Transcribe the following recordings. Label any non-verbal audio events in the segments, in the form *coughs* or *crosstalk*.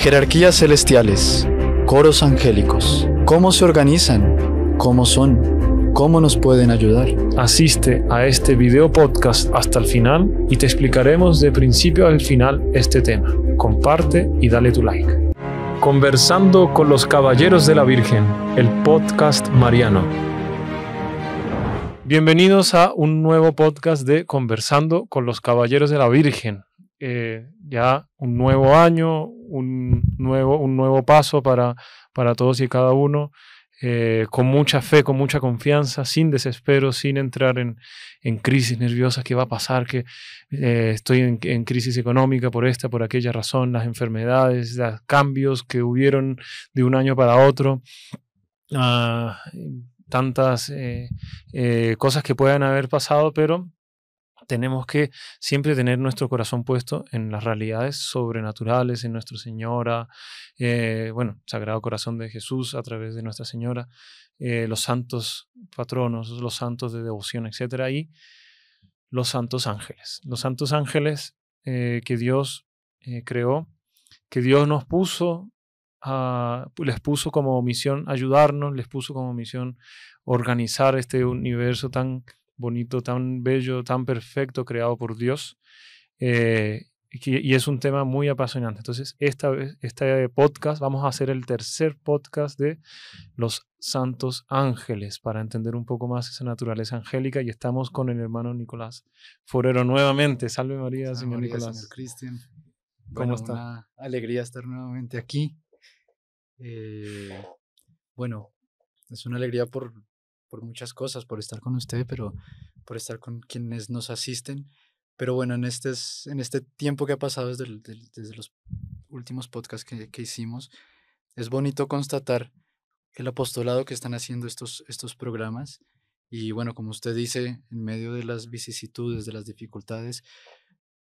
Jerarquías celestiales, coros angélicos. ¿Cómo se organizan? ¿Cómo son? ¿Cómo nos pueden ayudar? Asiste a este video podcast hasta el final y te explicaremos de principio al final este tema. Comparte y dale tu like. Conversando con los Caballeros de la Virgen, el podcast mariano. Bienvenidos a un nuevo podcast de Conversando con los Caballeros de la Virgen. Eh, ya un nuevo año, un, nuevo, un nuevo paso para, para todos y cada uno. Eh, con mucha fe, con mucha confianza, sin desespero, sin entrar en, crisis nerviosas, qué va a pasar, que eh, estoy en, crisis económica por esta, por aquella razón, las enfermedades, los cambios que hubieron de un año para otro, ah, tantas eh, cosas que puedan haber pasado, pero tenemos que siempre tener nuestro corazón puesto en las realidades sobrenaturales, en Nuestra Señora, eh, bueno, Sagrado Corazón de Jesús a través de Nuestra Señora, eh, los santos patronos, los santos de devoción, etcétera, y los santos ángeles. Los santos ángeles eh, que Dios creó, que Dios nos puso les puso como misión ayudarnos, les puso como misión organizar este universo tan bonito, tan bello, tan perfecto creado por Dios. Eh, y es un tema muy apasionante. Entonces, esta vez, este podcast, vamos a hacer el tercer podcast de los santos ángeles para entender un poco más esa naturaleza angélica. Y estamos con el hermano Nicolás Forero nuevamente. Salve María, señor Nicolás. Señor Cristian. ¿Cómo está? Una alegría estar nuevamente aquí. Eh, bueno, es una alegría por por muchas cosas, por estar con usted, pero por estar con quienes nos asisten. Pero bueno, en este, en este tiempo que ha pasado desde, desde los últimos podcasts que, hicimos, es bonito constatar el apostolado que están haciendo estos, estos programas. Y bueno, como usted dice, en medio de las vicisitudes, de las dificultades,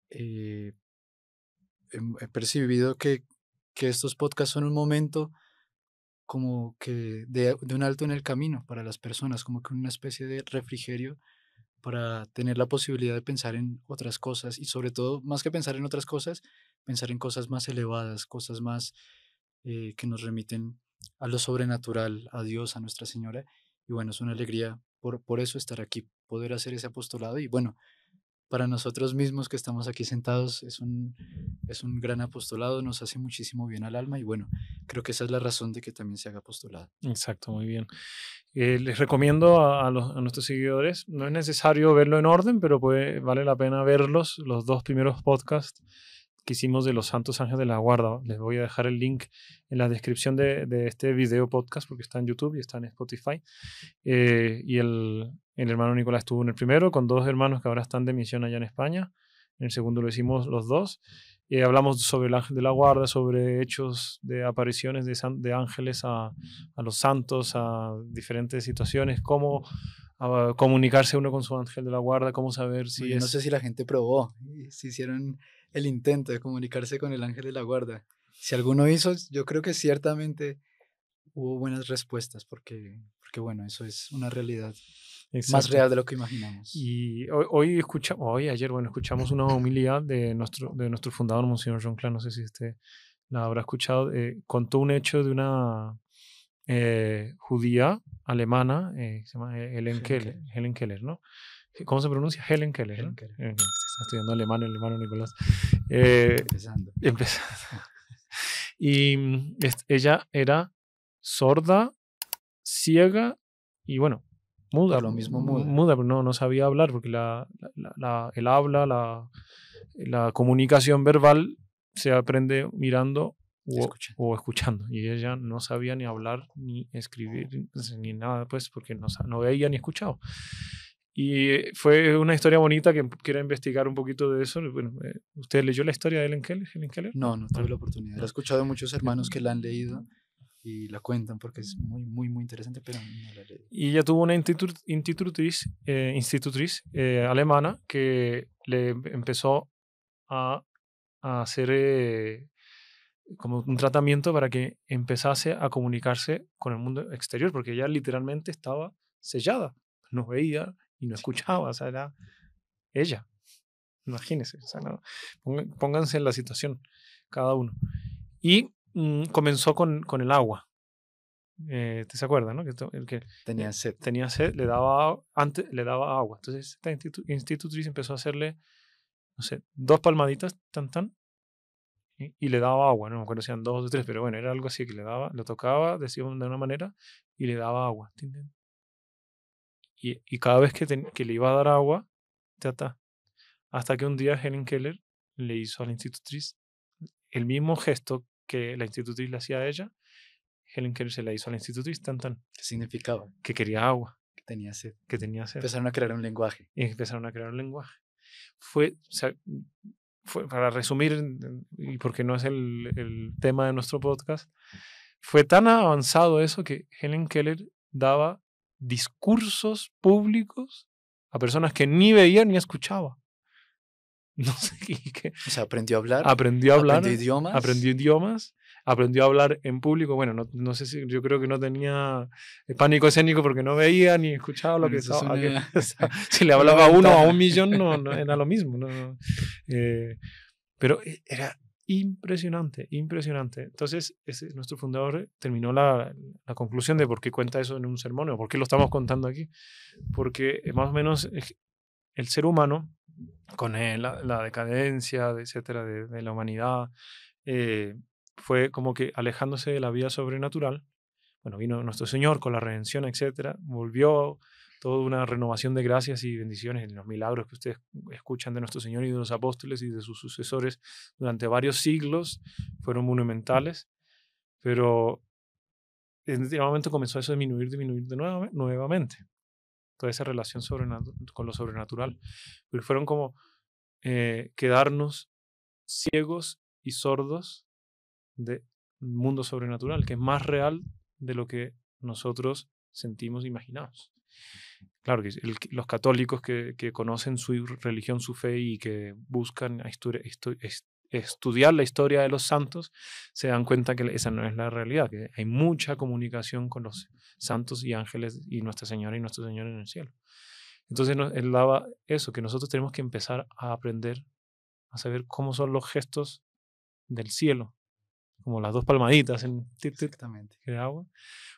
eh, he, percibido que, que estos podcasts son un momento como que de, un alto en el camino para las personas, como que una especie de refrigerio para tener la posibilidad de pensar en otras cosas y sobre todo, más que pensar en otras cosas, pensar en cosas más elevadas, cosas más eh, que nos remiten a lo sobrenatural, a Dios, a Nuestra Señora. Y bueno, es una alegría por eso estar aquí, poder hacer ese apostolado y bueno, para nosotros mismos que estamos aquí sentados es un, es un gran apostolado, nos hace muchísimo bien al alma y bueno, creo que esa es la razón de que también se haga apostolado. Exacto, muy bien. Eh, les recomiendo a, nuestros seguidores, no es necesario verlo en orden, pero puede, vale la pena verlos, los dos primeros podcasts que hicimos de los Santos Ángeles de la Guarda. Les voy a dejar el link en la descripción de, este video podcast porque está en YouTube y está en Spotify. Eh, y el, el, hermano Nicolás estuvo en el primero con dos hermanos que ahora están de misión allá en España. En el segundo lo hicimos los dos. Y eh, hablamos sobre el ángel de la guarda, sobre hechos de apariciones de, de ángeles a, a, los santos, a diferentes situaciones, cómo comunicarse uno con su ángel de la guarda, cómo saber si... es... No sé si la gente probó, si hicieron el intento de comunicarse con el ángel de la guarda. Si alguno hizo, yo creo que ciertamente hubo buenas respuestas, porque, porque bueno, eso es una realidad más real de lo que imaginamos. Y hoy, escuchamos, hoy ayer, bueno, escuchamos una humildad de nuestro, de nuestro fundador, Monsignor John no sé si usted la habrá escuchado, eh, contó un hecho de una eh, judía alemana, eh, se llama Helen Keller, ¿no? ¿Cómo se pronuncia? Helen Keller. Helen Está estudiando alemán el hermano Nicolás. empezando. Eh, *laughs* y ella era sorda, ciega y bueno, muda. Lo mismo muda. Muda, pero no, no sabía hablar porque la, la, el habla, la, la comunicación verbal se aprende mirando o, escuchando. o escuchando. Y ella no sabía ni hablar, ni escribir, oh. pues, ni nada, pues, porque no, no veía ni escuchaba. Y fue una historia bonita que quiero investigar un poquito de eso. Bueno, eh, ¿usted leyó la historia de Helen Keller? No, no tuve ah. la oportunidad. La he escuchado de muchos hermanos que la han leído y la cuentan porque es muy, muy, muy interesante, pero no la leí. Y ella tuvo una eh, institutriz, institutriz eh, alemana que le empezó a, hacer como un tratamiento para que empezase a comunicarse con el mundo exterior, porque ella literalmente estaba sellada, no veía, y no escuchaba, o sea, era ella. Imagínense, o sea, pónganse en la situación, cada uno. Y mm, comenzó con, con el agua. Eh, ¿Te se acuerdas, no? Que el que tenía eh, sed. Tenía sed, le daba, antes, le daba agua. Entonces, esta institutriz empezó a hacerle, no sé, dos palmaditas, tan, tan, y, le daba agua. No me acuerdo si eran dos o tres, pero bueno, era algo así que le daba, lo tocaba, de una manera, y le daba agua. Tin, y, cada vez que, le iba a dar agua, Hasta que un día Helen Keller le hizo a la institutriz el mismo gesto que la institutriz le hacía a ella. Helen Keller se la hizo a la institutriz, tan, ¿Qué significaba? Que quería agua. Que tenía sed. Que tenía sed. Empezaron a crear un lenguaje. Y empezaron a crear un lenguaje. Fue, o sea, para resumir, y porque no es el tema de nuestro podcast, fue tan avanzado eso que Helen Keller daba discursos públicos a personas que ni veía ni escuchaba. *laughs* No sé qué. O sea, aprendió a hablar. Aprendió a hablar. Aprendió idiomas. Aprendió idiomas. Aprendió a hablar en público. Bueno, no, no sé si yo creo que no tenía pánico escénico porque no veía ni escuchaba lo que, estaba, *laughs* o sea, *laughs* si le hablaba a uno o a un millón, no, era lo mismo. No, eh, pero eh, era, impresionante, impresionante. Entonces, nuestro fundador terminó la, conclusión de por qué cuenta eso en un sermón o por qué lo estamos contando aquí. Porque eh, más o menos eh, el ser humano, con la, decadencia, etcétera, de, la humanidad, eh, fue como que alejándose de la vida sobrenatural. Bueno, vino nuestro Señor con la redención, etcétera, volvió toda una renovación de gracias y bendiciones en los milagros que ustedes escuchan de nuestro Señor y de los apóstoles y de sus sucesores durante varios siglos, fueron monumentales, pero en este momento comenzó eso a disminuir, disminuir de nuevo, nuevamente, toda esa relación con lo sobrenatural. Pero fueron como eh, quedarnos ciegos y sordos de mundo sobrenatural, que es más real de lo que nosotros sentimos e imaginamos. Claro, que los católicos que, que, conocen su religión, su fe y que buscan estudiar la historia de los santos, se dan cuenta que esa no es la realidad, que hay mucha comunicación con los santos y ángeles y Nuestra Señora y Nuestro Señor en el cielo. Entonces él daba eso, que nosotros tenemos que empezar a aprender a saber cómo son los gestos del cielo, como las dos palmaditas en exactamente. de agua.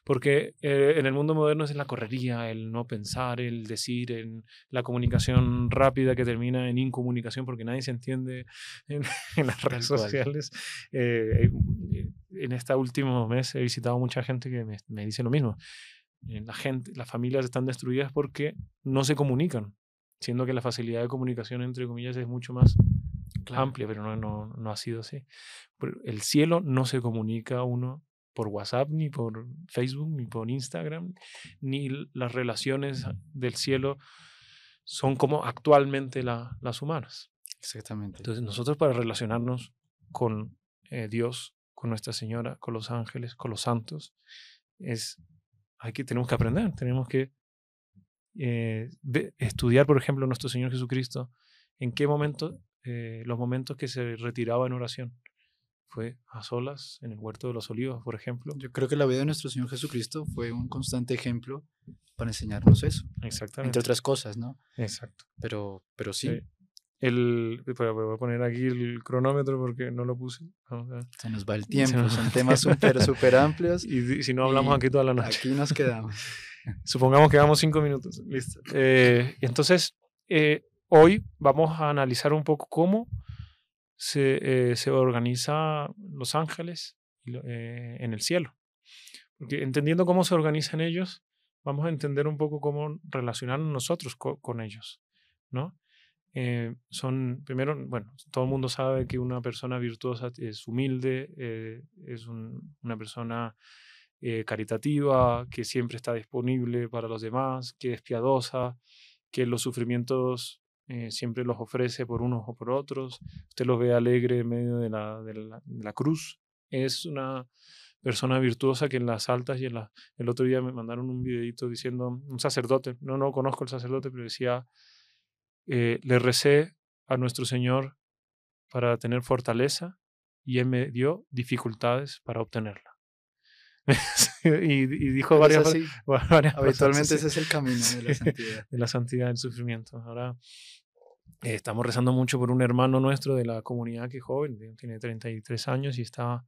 Porque eh, en el mundo moderno es la correría, el no pensar, el decir, la comunicación rápida que termina en incomunicación porque nadie se entiende en, *laughs* las redes sociales. Eh, eh, en este último mes he visitado mucha gente que me, me dice lo mismo. La gente, las familias están destruidas porque no se comunican, siendo que la facilidad de comunicación, entre comillas, es mucho más amplia, pero no, no, ha sido así. El cielo no se comunica a uno por WhatsApp, ni por Facebook, ni por Instagram, ni las relaciones del cielo son como actualmente las humanas. Exactamente. Entonces nosotros para relacionarnos con eh, Dios, con Nuestra Señora, con los ángeles, con los santos, es, hay que, tenemos que aprender, tenemos que eh, estudiar, por ejemplo, nuestro Señor Jesucristo, en qué momento eh, los momentos que se retiraba en oración. Fue a solas en el huerto de los olivos, por ejemplo. Yo creo que la vida de nuestro Señor Jesucristo fue un constante ejemplo para enseñarnos eso. Exactamente. Entre otras cosas, ¿no? Exacto. Pero, pero sí. Eh, el, pues, voy a poner aquí el cronómetro porque no lo puse. se nos va el *laughs* tiempo, son temas súper, súper amplios. *laughs* Y, si no hablamos aquí toda la noche. Aquí nos quedamos. *laughs* Supongamos que vamos cinco minutos. Listo. Eh, y entonces, hoy vamos a analizar un poco cómo se, eh, se organiza Los Ángeles eh, en el cielo. entendiendo cómo se organizan ellos, vamos a entender un poco cómo relacionarnos nosotros con ellos, ¿no? Eh, son, primero, bueno, todo el mundo sabe que una persona virtuosa es humilde, es una persona caritativa, que siempre está disponible para los demás, que es piadosa, que los sufrimientos eh, siempre los ofrece por unos o por otros, usted los ve alegre en medio de la, de la, cruz. Es una persona virtuosa que en las altas y en la, el otro día me mandaron un videito diciendo, un sacerdote, no, no conozco el sacerdote, pero decía, eh, le recé a nuestro Señor para tener fortaleza y Él me dio dificultades para obtenerla. *laughs* y, dijo varias, veces, *laughs* varias Habitualmente ese es el camino de la santidad. de la santidad, del sufrimiento. Ahora, eh, estamos rezando mucho por un hermano nuestro de la comunidad que es joven, tiene 33 años y está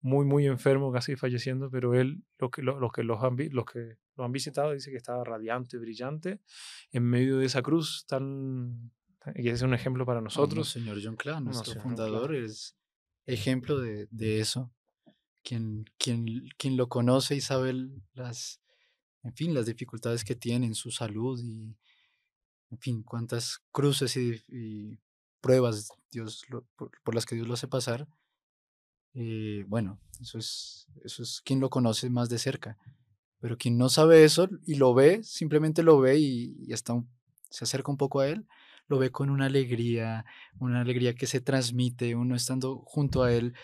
muy, muy enfermo, casi falleciendo, pero él, los que, los, que, los han, los que lo han visitado, dice que estaba radiante, y brillante, en medio de esa cruz tan... Y es un ejemplo para nosotros. señor John Clark, nuestro fundador, es ejemplo de, de eso. Quien, quien, quien, lo conoce y sabe las, en fin, las dificultades que tiene en su salud y en fin, cuántas cruces y, pruebas Dios por, las que Dios lo hace pasar. Eh, bueno, eso es, eso es quien lo conoce más de cerca. Pero quien no sabe eso y lo ve, simplemente lo ve y, hasta se acerca un poco a él, lo ve con una alegría, una alegría que se transmite, uno estando junto a él,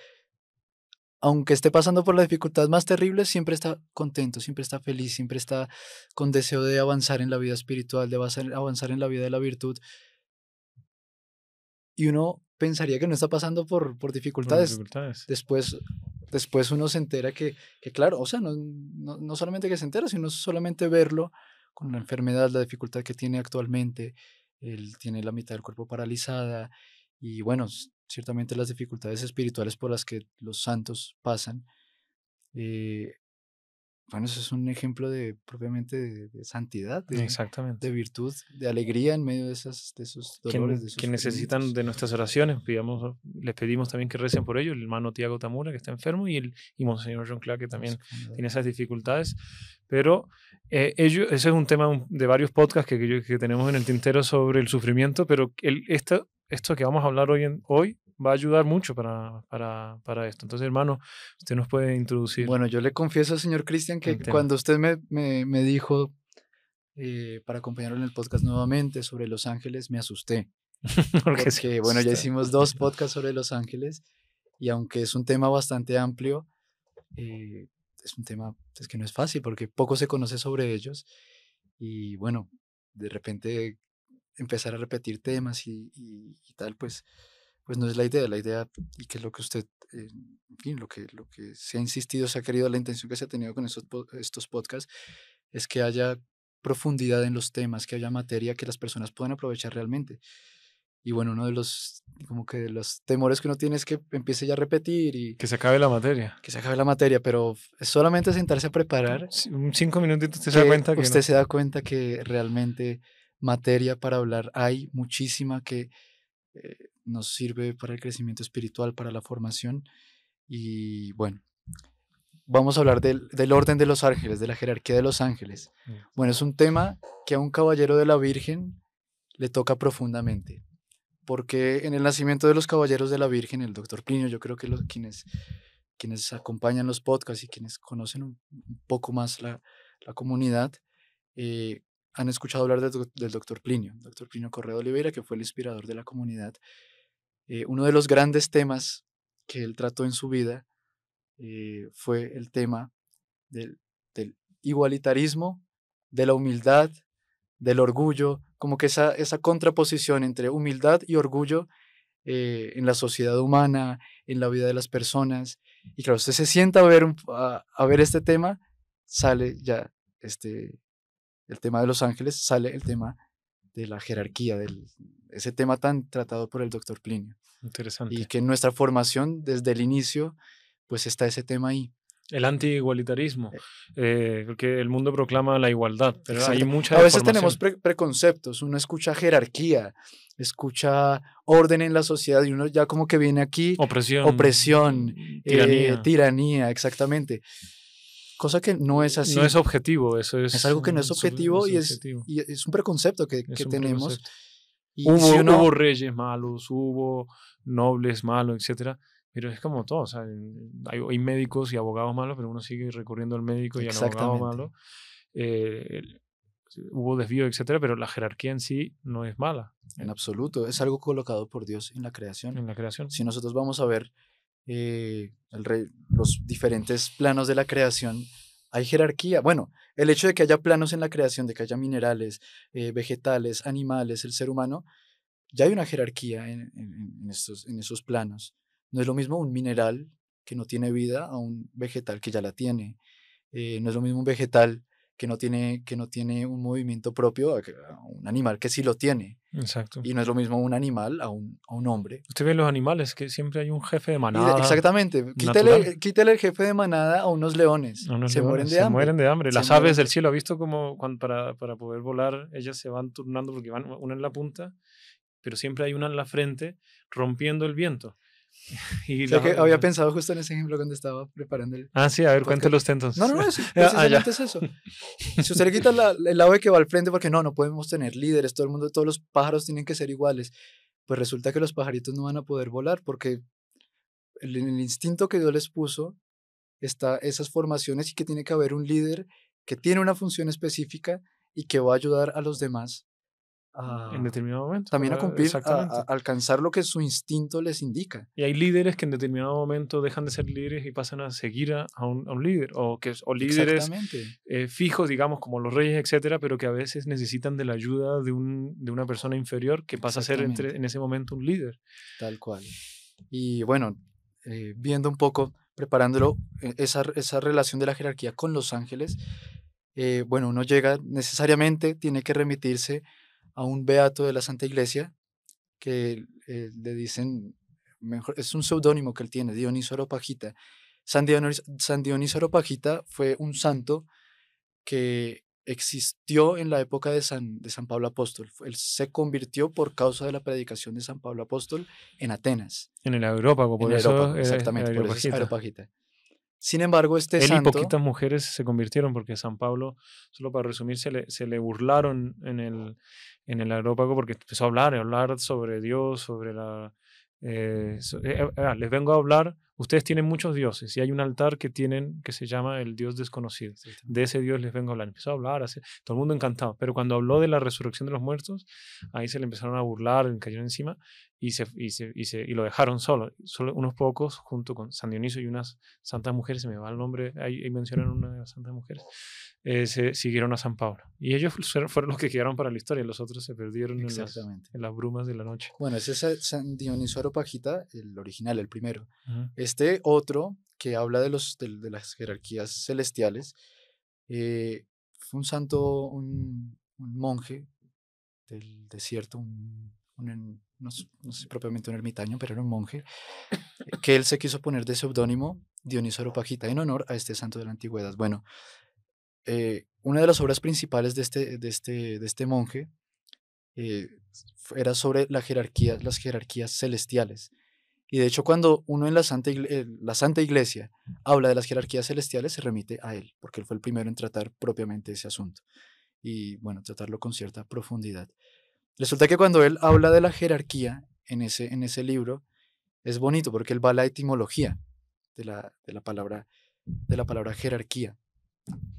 aunque esté pasando por las dificultades más terribles, siempre está contento, siempre está feliz, siempre está con deseo de avanzar en la vida espiritual, de avanzar en la vida de la virtud. Y uno pensaría que no está pasando por, por dificultades. Después, después uno se entera que, que claro, o sea, no, no, no, solamente que se entera, sino solamente verlo con la enfermedad, la dificultad que tiene actualmente. Él tiene la mitad del cuerpo paralizada y bueno, ciertamente las dificultades espirituales por las que los santos pasan, eh, bueno, eso es un ejemplo de propiamente de, santidad, de, virtud, de alegría en medio de, esas, de esos dolores. que necesitan de nuestras oraciones, oh, les pedimos también que recen por ello. el hermano Tiago Tamura, que está enfermo, y, el, Monseñor John Clark, que también tiene esas dificultades. Pero eh, ese es un tema de varios podcasts que, que, tenemos en el tintero sobre el sufrimiento, pero el, esta, esto que vamos a hablar hoy, en, hoy va a ayudar mucho para, para, para, esto. Entonces, hermano, usted nos puede introducir. Bueno, yo le confieso al señor Cristian que cuando usted me, me, me dijo eh, para acompañarlo en el podcast nuevamente sobre Los Ángeles, me asusté. *laughs* porque, que bueno, ya hicimos dos podcasts sobre Los Ángeles y aunque es un tema bastante amplio, eh, es un tema es que no es fácil porque poco se conoce sobre ellos y bueno, de repente empezar a repetir temas y, y, tal, pues, pues no es la idea. La idea, y que es lo que usted, eh, en fin, lo que, lo que se ha insistido, se ha querido, la intención que se ha tenido con estos, estos podcasts, es que haya profundidad en los temas, que haya materia que las personas puedan aprovechar realmente. Y bueno, uno de los, como que los temores que uno tiene es que empiece ya a repetir y... Que se acabe la materia. Que se acabe la materia, pero solamente sentarse a preparar. Un cinco minutos usted se da cuenta que... Usted se da cuenta que realmente materia para hablar hay, muchísima que eh, nos sirve para el crecimiento espiritual, para la formación. Y bueno, vamos a hablar del, orden de los ángeles, de la jerarquía de los ángeles. Mm. Bueno, es un tema que a un caballero de la Virgen le toca profundamente, porque en el nacimiento de los caballeros de la Virgen, el doctor Plinio, yo creo que los, quienes, quienes acompañan los podcasts y quienes conocen un, poco más la, comunidad, eh, han escuchado hablar del doctor Plinio, doctor Plinio Correa de Oliveira, que fue el inspirador de la comunidad. Eh, uno de los grandes temas que él trató en su vida eh, fue el tema del, igualitarismo, de la humildad, del orgullo, como que esa, esa contraposición entre humildad y orgullo eh, en la sociedad humana, en la vida de las personas. Y claro, usted se sienta a ver, a ver este tema, sale ya este el tema de Los Ángeles, sale el tema de la jerarquía, del, ese tema tan tratado por el doctor Plinio. Interesante. Y que en nuestra formación, desde el inicio, pues está ese tema ahí. El anti-igualitarismo, porque eh. Eh, el mundo proclama la igualdad, pero hay mucha A veces tenemos preconceptos, uno escucha jerarquía, escucha orden en la sociedad y uno ya como que viene aquí... Opresión. Opresión, tiranía, eh, tiranía exactamente cosa que no es así. No es objetivo, eso es. Es algo que no es objetivo, y, es, y, es, un preconcepto que, que tenemos. hubo, uno, hubo, reyes malos, hubo nobles malos, etcétera. Pero es como todo, o sea, hay, hay, médicos y abogados malos, pero uno sigue recurriendo al médico y al abogado malo. Eh, hubo desvío, etcétera, pero la jerarquía en sí no es mala. En absoluto, es algo colocado por Dios en la creación. En la creación. Si nosotros vamos a ver eh, los diferentes planos de la creación, hay jerarquía. Bueno, el hecho de que haya planos en la creación, de que haya minerales, eh, vegetales, animales, el ser humano, ya hay una jerarquía en, estos, en esos planos. No es lo mismo un mineral que no tiene vida a un vegetal que ya la tiene. Eh, no es lo mismo un vegetal que no tiene, que no tiene un movimiento propio a, un animal que sí lo tiene. Exacto. Y no es lo mismo un animal a un, hombre. Usted ve los animales, que siempre hay un jefe de manada. exactamente. Quítale, el jefe de manada a unos leones. se, Mueren, de hambre. Las aves del cielo, ¿ha visto cómo cuando, para, para poder volar ellas se van turnando porque van una en la punta, pero siempre hay una en la frente rompiendo el viento *laughs* Y que había pensado justo en ese ejemplo cuando estaba preparando el. Ah, sí, a ver, cuéntelo usted entonces. No, no, no, es, *laughs* ah, es eso. Si usted le quita la, el lado que va al frente, porque no, no podemos tener líderes, todo el mundo, todos los pájaros tienen que ser iguales. Pues resulta que los pajaritos no van a poder volar porque el, el instinto que Dios les puso está esas formaciones y que tiene que haber un líder que tiene una función específica y que va a ayudar a los demás Ah. en determinado momento. También a cumplir, a, alcanzar lo que su instinto les indica. Y hay líderes que en determinado momento dejan de ser líderes y pasan a seguir a, un, líder, o, que, o líderes eh, fijos, digamos, como los reyes, etcétera, pero que a veces necesitan de la ayuda de, un, de una persona inferior que pasa a ser en ese momento un líder. Tal cual. Y bueno, eh, viendo un poco, preparándolo, eh, esa, relación de la jerarquía con los ángeles, bueno, uno llega necesariamente, tiene que remitirse a un beato de la Santa Iglesia que eh, le dicen, mejor, es un seudónimo que él tiene, Dioniso Aropagita. San Dioniso, San fue un santo que existió en la época de San, de San Pablo Apóstol. Él se convirtió por causa de la predicación de San Pablo Apóstol en Atenas. En el Europa, por eso exactamente, sin embargo, este Él y poquitas mujeres se convirtieron porque San Pablo, solo para resumir, se le, burlaron en el, en el aerópago porque empezó a hablar, a hablar sobre Dios, sobre la... Eh, eh, eh, les vengo a hablar, ustedes tienen muchos dioses y hay un altar que tienen que se llama el Dios desconocido. De ese Dios les vengo a hablar. Empezó a hablar, todo el mundo encantado. Pero cuando habló de la resurrección de los muertos, ahí se le empezaron a burlar, le cayeron encima y, lo dejaron solo, unos pocos junto con San Dionisio y unas santas mujeres, se me va el nombre, ahí, mencionan una de las santas mujeres, eh, se siguieron a San Pablo. Y ellos *laughs* fueron los que quedaron para la historia, y los otros se perdieron en las, brumas de la noche. Bueno, ese es San Dionisio Aropajita el original, el primero. Este otro, que habla de, las jerarquías celestiales, eh, fue un santo, un, un monje del desierto, un un, no, sé propiamente un ermitaño, pero era un monje, eh, que él se quiso poner de seudónimo Dioniso Aropagita en honor a este santo de la antigüedad. Bueno, eh, una de las obras principales de este, de este, de este monje eh, era sobre la jerarquía, las jerarquías celestiales. Y de hecho, cuando uno en la Santa, la Santa Iglesia habla de las jerarquías celestiales, se remite a él, porque él fue el primero en tratar propiamente ese asunto. Y bueno, tratarlo con cierta profundidad. Resulta que cuando él habla de la jerarquía en ese, en ese libro, es bonito porque él va a la etimología de la, palabra, de la palabra jerarquía.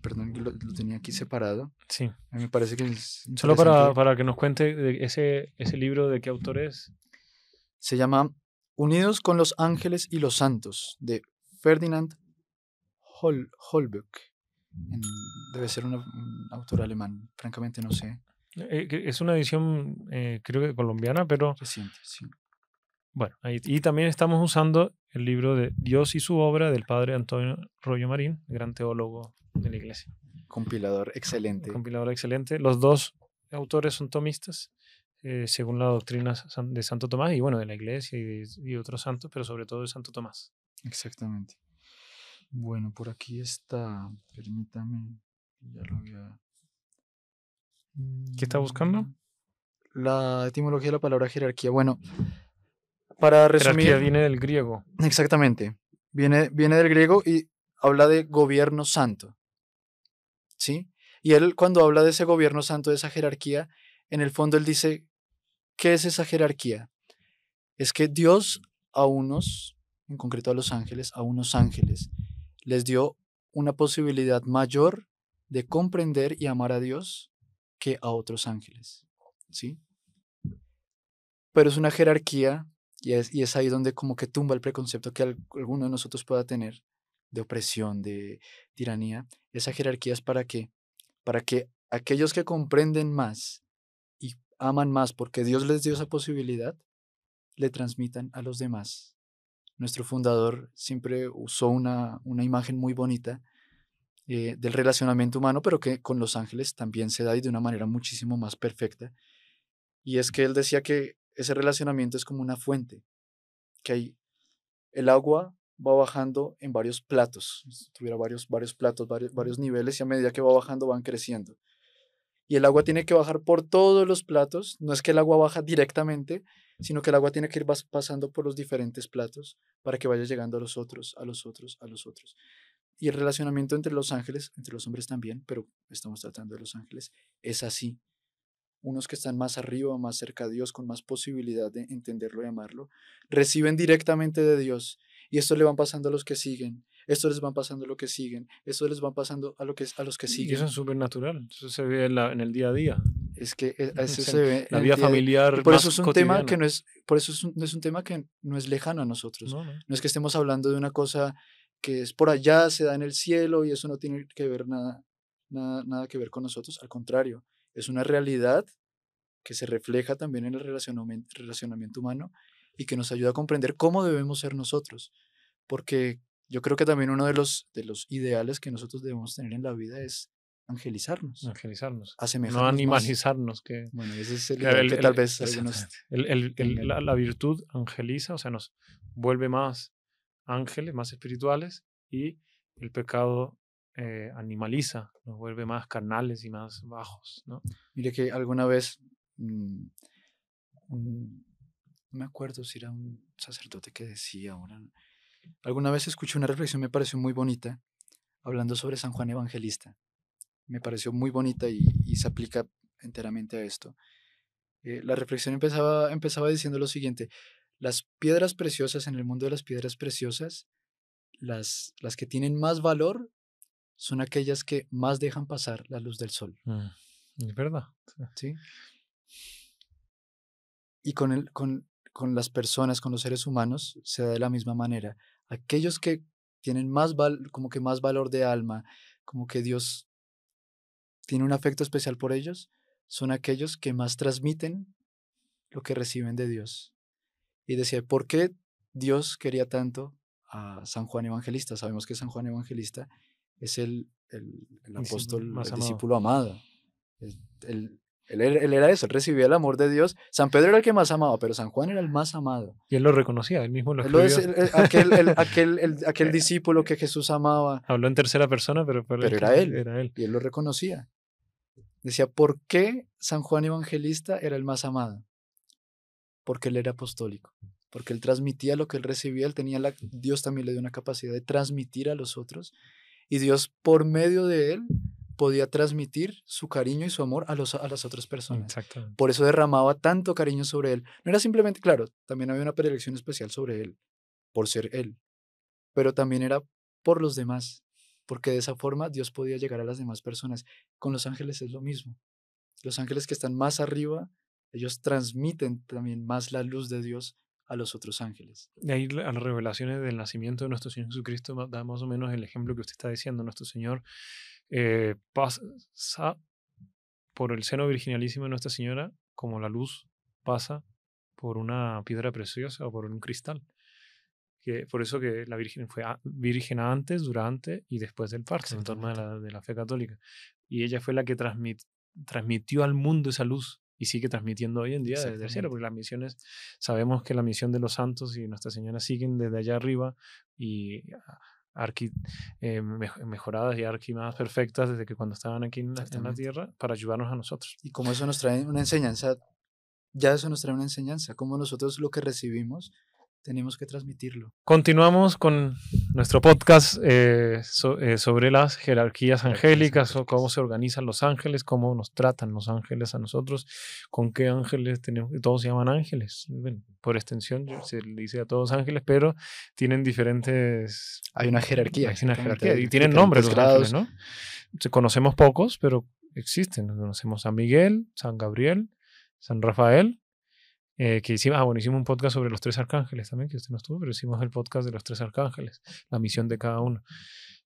Perdón, lo, tenía aquí separado. Sí. A mí me parece que Solo para, que nos cuente ese, ese libro, de qué autor es. Se llama Unidos con los ángeles y los santos, de Ferdinand Hol Holbeck. debe ser un autor alemán, francamente no sé. Eh, es una edición, eh, creo que colombiana, pero. Reciente, Bueno, y también estamos usando el libro de Dios y su obra del padre Antonio Rollo Marín, gran teólogo de la iglesia. Compilador excelente. Compilador excelente. Los dos autores son tomistas, eh, según la doctrina de Santo Tomás y bueno, de la iglesia y, otros santos, pero sobre todo de Santo Tomás. Exactamente. Bueno, por aquí está, permítame, ya lo a ¿Qué está buscando? Mm, la etimología de la palabra jerarquía. Bueno, para resumir. Jerarquía viene del griego. Exactamente. Viene, viene del griego y habla de gobierno santo. ¿Sí? Y él, cuando habla de ese gobierno santo, de esa jerarquía, en el fondo él dice: ¿Qué es esa jerarquía? Es que Dios a unos, en concreto a los ángeles, a unos ángeles, les dio una posibilidad mayor de comprender y amar a Dios que a otros ángeles, ¿sí? Pero es una jerarquía y es, y es ahí donde como que tumba el preconcepto que alguno de nosotros pueda tener de opresión, de tiranía. Esa jerarquía es para que, para que aquellos que comprenden más y aman más porque Dios les dio esa posibilidad, le transmitan a los demás. Nuestro fundador siempre usó una, una imagen muy bonita eh, del relacionamiento humano, pero que con los ángeles también se da y de una manera muchísimo más perfecta. Y es que él decía que ese relacionamiento es como una fuente, que hay, el agua va bajando en varios platos, si tuviera varios, varios platos, varios, varios niveles, y a medida que va bajando van creciendo. Y el agua tiene que bajar por todos los platos, no es que el agua baja directamente, sino que el agua tiene que ir pasando por los diferentes platos para que vaya llegando a los otros, a los otros, a los otros. Y el relacionamiento entre los ángeles, entre los hombres también, pero estamos tratando de los ángeles, es así. Unos que están más arriba, más cerca de Dios, con más posibilidad de entenderlo y amarlo, reciben directamente de Dios. Y esto le van pasando a los que siguen. Esto les van pasando a los que siguen. Esto les van pasando a, lo que, a los que siguen. Y eso es natural. Eso se ve en, el día a día. Es que e, *laughs* eso se ve. La vida familiar. Por eso es un tema que no es, por eso es un, es un tema que no es lejano a nosotros. No, no, es que estemos hablando de una cosa que es por allá, se da en el cielo y eso no tiene que ver nada, nada, que ver con nosotros. Al contrario, es una realidad que se refleja también en el relacionamiento, humano y que nos ayuda a comprender cómo debemos ser nosotros. Porque yo creo que también uno de los, de los ideales que nosotros debemos tener en la vida es angelizarnos. Angelizarnos. No animalizarnos. Que, bueno, ese es el, que tal vez la, virtud angeliza, o sea, nos vuelve más ángeles, más espirituales, y el pecado eh, animaliza, nos vuelve más carnales y más bajos. ¿no? Mire que alguna vez, mm, no me acuerdo si era un sacerdote que decía, ahora, alguna vez escuché una reflexión, me pareció muy bonita, hablando sobre San Juan Evangelista. Me pareció muy bonita y, se aplica enteramente a esto. Eh, la reflexión empezaba, empezaba diciendo lo siguiente, las piedras preciosas, en el mundo de las piedras preciosas, las, las que tienen más valor son aquellas que más dejan pasar la luz del sol. Mm, es verdad. Sí. Y con, con, las personas, con los seres humanos, se da de la misma manera. Aquellos que tienen más, como que más valor de alma, como que Dios tiene un afecto especial por ellos, son aquellos que más transmiten lo que reciben de Dios y decía, ¿por qué Dios quería tanto a San Juan Evangelista? Sabemos que San Juan Evangelista es el, el, apóstol, más el amado. discípulo amado. Él, era eso, él recibía el amor de Dios. San Pedro era el que más amaba, pero San Juan era el más amado. Y él lo reconocía, él mismo lo escribió. aquel, aquel, discípulo que Jesús amaba. Habló en tercera persona, pero, pero, era él. Y él lo reconocía. Decía, ¿por qué San Juan Evangelista era el más amado? porque él era apostólico, porque él transmitía lo que él recibía, él tenía la, Dios también le dio una capacidad de transmitir a los otros y Dios por medio de él podía transmitir su cariño y su amor a, los, a las otras personas. Por eso derramaba tanto cariño sobre él. No era simplemente, claro, también había una predilección especial sobre él, por ser él, pero también era por los demás, porque de esa forma Dios podía llegar a las demás personas. Con los ángeles es lo mismo. Los ángeles que están más arriba ellos transmiten también más la luz de Dios a los otros ángeles. De ahí a las revelaciones del nacimiento de nuestro Señor Jesucristo da más o menos el ejemplo que usted está diciendo. Nuestro Señor eh, pasa por el seno virginalísimo de Nuestra Señora como la luz pasa por una piedra preciosa o por un cristal. Que, por eso que la Virgen fue virgen antes, durante y después del parto, en torno de la, fe católica. Y ella fue la que transmitió al mundo esa luz y sigue transmitiendo hoy en día desde el cielo, porque las misiones, sabemos que la misión de los santos y Nuestra Señora siguen desde allá arriba y eh, mejoradas y arquimadas perfectas desde que cuando estaban aquí en la, en la, tierra para ayudarnos a nosotros. Y como eso nos trae una enseñanza, ya eso nos trae una enseñanza, como nosotros lo que recibimos tenemos que transmitirlo. Continuamos con nuestro podcast eh, eh, sobre las jerarquías angélicas, o cómo se organizan los ángeles, cómo nos tratan los ángeles a nosotros, con qué ángeles tenemos, todos se llaman ángeles, por extensión se le dice a todos ángeles, pero tienen diferentes... Hay una jerarquía. Hay una jerarquía y tienen nombres los ángeles, ¿no? Conocemos pocos, pero existen. Conocemos a Miguel, San Gabriel, San Rafael, eh, que hicimos, ah, bueno, hicimos un podcast sobre los tres arcángeles también, que usted no estuvo, pero hicimos el podcast de los tres arcángeles, la misión de cada uno.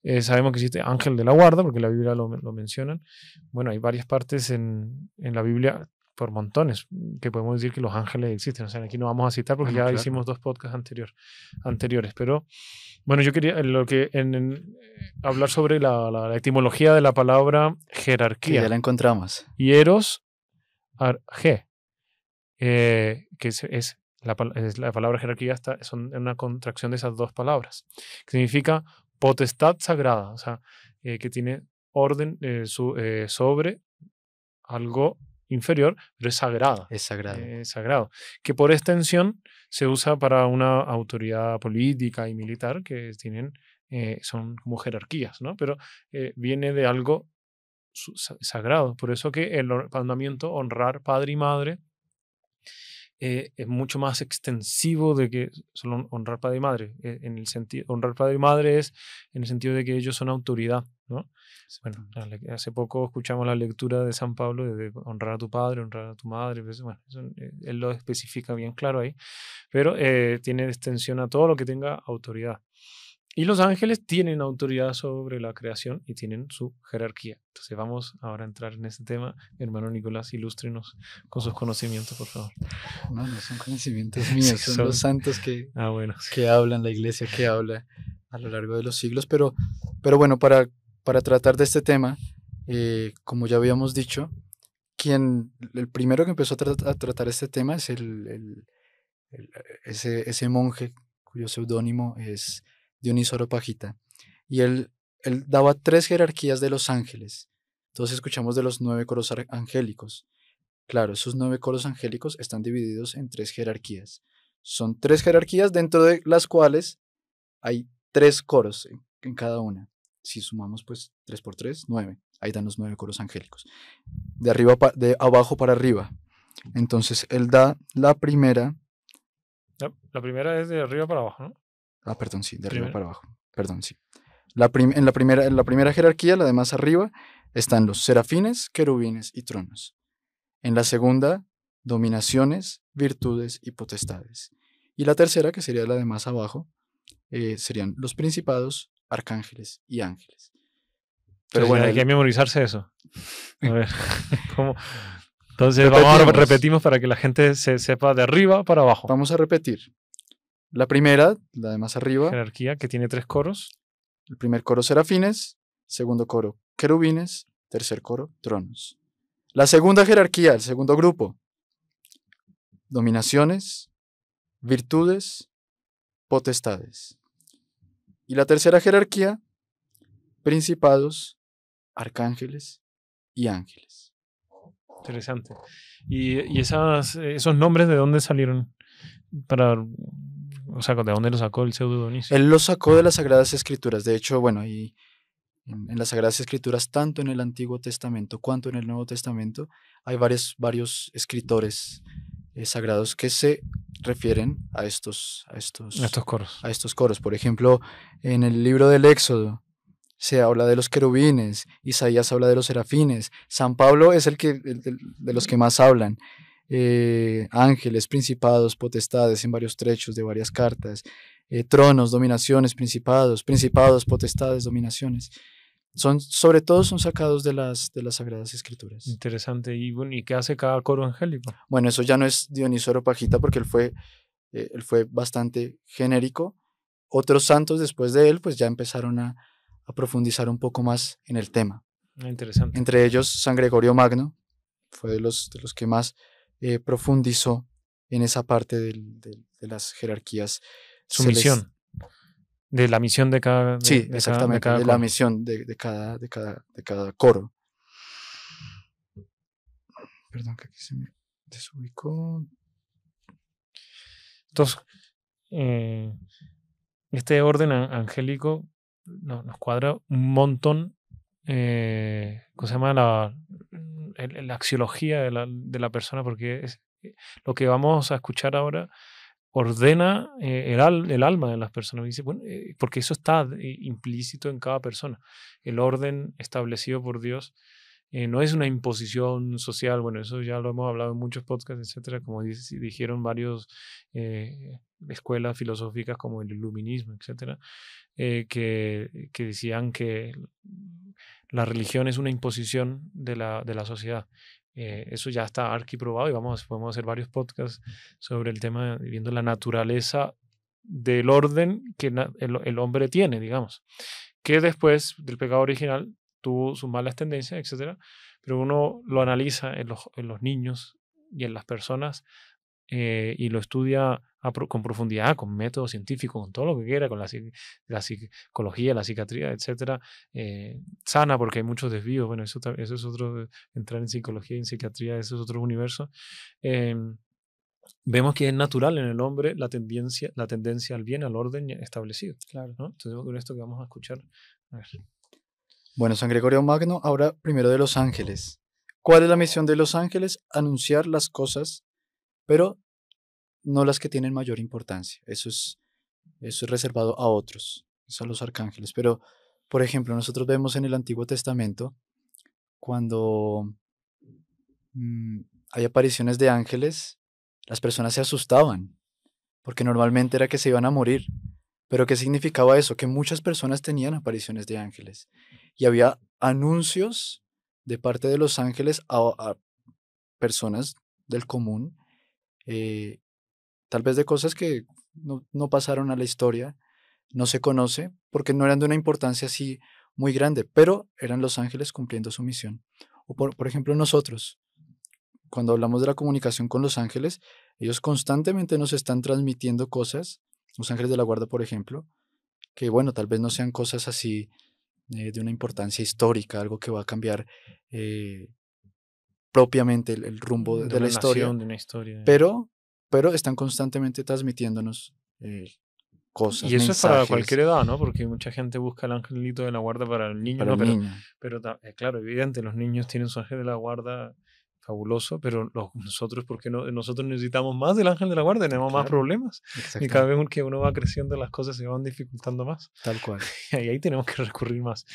Eh, sabemos que existe ángel de la guarda, porque la Biblia lo, lo mencionan. Bueno, hay varias partes en, en, la Biblia por montones que podemos decir que los ángeles existen. O sea, aquí no vamos a citar porque ah, ya hicimos dos podcasts anterior, anteriores. Pero bueno, yo quería lo que en, hablar sobre la, la, etimología de la palabra jerarquía. ya la encontramos. Hieros, g eh, que es, la, palabra jerarquía está, son una contracción de esas dos palabras, que significa potestad sagrada, o sea, eh, que tiene orden eh, sobre algo inferior, pero es sagrada. Es sagrado. Que por extensión se usa para una autoridad política y militar que tienen, son como jerarquías, ¿no? Pero viene de algo sagrado. Por eso que el mandamiento honrar padre y madre eh, es mucho más extensivo de que solo honrar padre y madre. Eh, en el sentido, honrar padre y madre es en el sentido de que ellos son autoridad. hace poco escuchamos la lectura de San Pablo de, honrar a tu padre, honrar a tu madre. Pues, bueno, eh, él lo especifica bien claro ahí, pero tiene extensión a todo lo que tenga autoridad. Y los ángeles tienen autoridad sobre la creación y tienen su jerarquía. Entonces vamos ahora a entrar en este tema. Hermano Nicolás, ilústrenos con sus conocimientos, por favor. No, no son conocimientos *laughs* míos, son, los santos que, ah, que hablan, la iglesia que habla a lo largo de los siglos. Pero, pero bueno, para, para tratar de este tema, eh, como ya habíamos dicho, quien, el primero que empezó a, tratar este tema es ese, ese monje cuyo seudónimo es Dioniso pajita. y él, él daba tres jerarquías de los ángeles. Entonces escuchamos de los nueve coros angélicos. Claro, esos nueve coros angélicos están divididos en tres jerarquías. Son tres jerarquías dentro de las cuales hay tres coros en, cada una. Si sumamos pues tres por tres, nueve. Ahí dan los nueve coros angélicos. De arriba de abajo para arriba. Entonces él da la primera. La, la primera es de arriba para abajo, ¿no? Ah, perdón, sí, de arriba para abajo. Perdón, sí. La en, la primera, la primera jerarquía, la de más arriba, están los serafines, querubines y tronos. En la segunda, dominaciones, virtudes y potestades. Y la tercera, que sería la de más abajo, eh, serían los principados, arcángeles y ángeles. Pero bueno, hay que memorizarse eso. A *laughs* ver, *laughs* Entonces, repetimos. vamos a repetimos para que la gente se sepa de arriba para abajo. Vamos a repetir. La primera, la de más arriba. Jerarquía, que tiene tres coros. El primer coro serafines, segundo coro querubines, tercer coro tronos. La segunda jerarquía, el segundo grupo. Dominaciones, virtudes, potestades. Y la tercera jerarquía, principados, arcángeles y ángeles. Interesante. ¿Y, esas, esos nombres de dónde salieron? Para o sea, ¿de dónde lo sacó el pseudo Dionisio? Él lo sacó de las Sagradas Escrituras. De hecho, bueno, y en, las Sagradas Escrituras, tanto en el Antiguo Testamento cuanto en el Nuevo Testamento, hay varios, varios escritores eh, sagrados que se refieren a estos, a estos, coros. Por ejemplo, en el libro del Éxodo, se habla de los querubines, Isaías habla de los serafines, San Pablo es el que de los que más hablan. Eh, ángeles, principados, potestades en varios trechos de varias cartas, eh, tronos, dominaciones, principados, principados, potestades, dominaciones. Son, sobre todo son sacados de las, de las Sagradas Escrituras. Interesante. ¿Y, ¿y qué hace cada coro angélico? Bueno, eso ya no es Dionisio pajita porque él fue, eh, él fue bastante genérico. Otros santos después de él pues ya empezaron a, a profundizar un poco más en el tema. Ah, interesante. Entre ellos San Gregorio Magno, fue de los, de los que más eh, profundizó en esa parte de las jerarquías. Su misión. De la misión de cada. sí, exactamente. de, la misión de, cada, de, de cada coro. Perdón, que aquí se me desubicó. Entonces, eh, este orden angélico nos cuadra un montón eh, ¿cómo se llama? La, axiología de la, persona, porque eh, lo que vamos a escuchar ahora ordena eh, el, alma de las personas. bueno, eh, porque eso está implícito en cada persona. El orden establecido por Dios no es una imposición social, bueno, eso ya lo hemos hablado en muchos podcasts, etcétera, como dijeron varios escuelas filosóficas como el iluminismo, etcétera, eh, que, decían que la religión es una imposición de la, de la sociedad. Eh, eso ya está arquiprobado y vamos, podemos hacer varios podcasts sobre el tema, viendo la naturaleza del orden que el, hombre tiene, digamos, que después del pecado original tuvo sus malas tendencias, etcétera, pero uno lo analiza en los, en los niños y en las personas eh, y lo estudia con profundidad, con método científico, con todo lo que quiera, con la, psicología, la psiquiatría, etcétera, eh, sana porque hay muchos desvíos. Bueno, eso, eso es otro, entrar en psicología y en psiquiatría, eso es otro universo. Em, vemos que es natural en el hombre la tendencia, la tendencia al bien, al orden establecido. Claro. Entonces, con esto que vamos a escuchar. Bueno, San Gregorio Magno, ahora primero de los ángeles. ¿Cuál es la misión de los ángeles? Anunciar las cosas pero no las que tienen mayor importancia. Eso es, eso es reservado a otros, a los arcángeles. Pero, por ejemplo, nosotros vemos en el Antiguo Testamento cuando mm, hay apariciones de ángeles, las personas se asustaban, porque normalmente era que se iban a morir. Pero ¿qué significaba eso? Que muchas personas tenían apariciones de ángeles y había anuncios de parte de los ángeles a personas del común eh, tal vez de cosas que no, pasaron a la historia, no se conoce, porque no eran de una importancia así muy grande, pero eran los ángeles cumpliendo su misión. O por, por ejemplo nosotros, cuando hablamos de la comunicación con los ángeles, ellos constantemente nos están transmitiendo cosas, los ángeles de la guarda, por ejemplo, que bueno, tal vez no sean cosas así eh, de una importancia histórica, algo que va a cambiar eh, propiamente el, rumbo de, la historia. una historia Pero, pero están constantemente transmitiéndonos eh, cosas. Y eso es para cualquier edad, ¿no? Porque mucha gente busca el angelito de la guarda para el niño, pero, pero eh, claro, evidente, los niños tienen su ángel de la guarda fabuloso, pero nosotros, porque no, nosotros necesitamos más del ángel de la guardia, tenemos más problemas. Y cada vez que uno va creciendo, las cosas se van dificultando más. Tal cual. *laughs* Y ahí tenemos que recurrir más.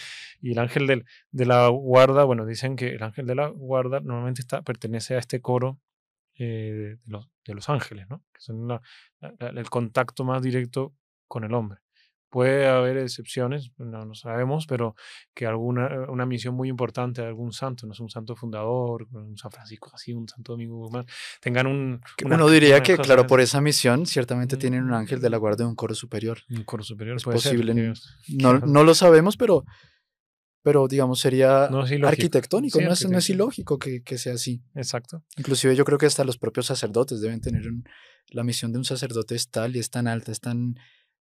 Y el ángel del, de la guarda, bueno, dicen que el ángel de la guarda normalmente está, pertenece a este coro eh, de, los, de, los, ángeles, ¿no? Que son el contacto más directo con el hombre. Puede haber excepciones, no, lo sabemos, pero que alguna una misión muy importante de algún santo, no es un santo fundador, un San Francisco así, un santo domingo tengan un... Bueno, uno diría que, claro, por esa misión ciertamente tienen un ángel de la mm. guardia de un coro superior. Un coro superior, es posible. no, *laughs* no lo sabemos, pero pero digamos sería arquitectónico, no, es, no, es, ilógico que, que, sea así. Exacto. Inclusive yo creo que hasta los propios sacerdotes deben tener la misión de un sacerdote es tal y es tan alta, es tan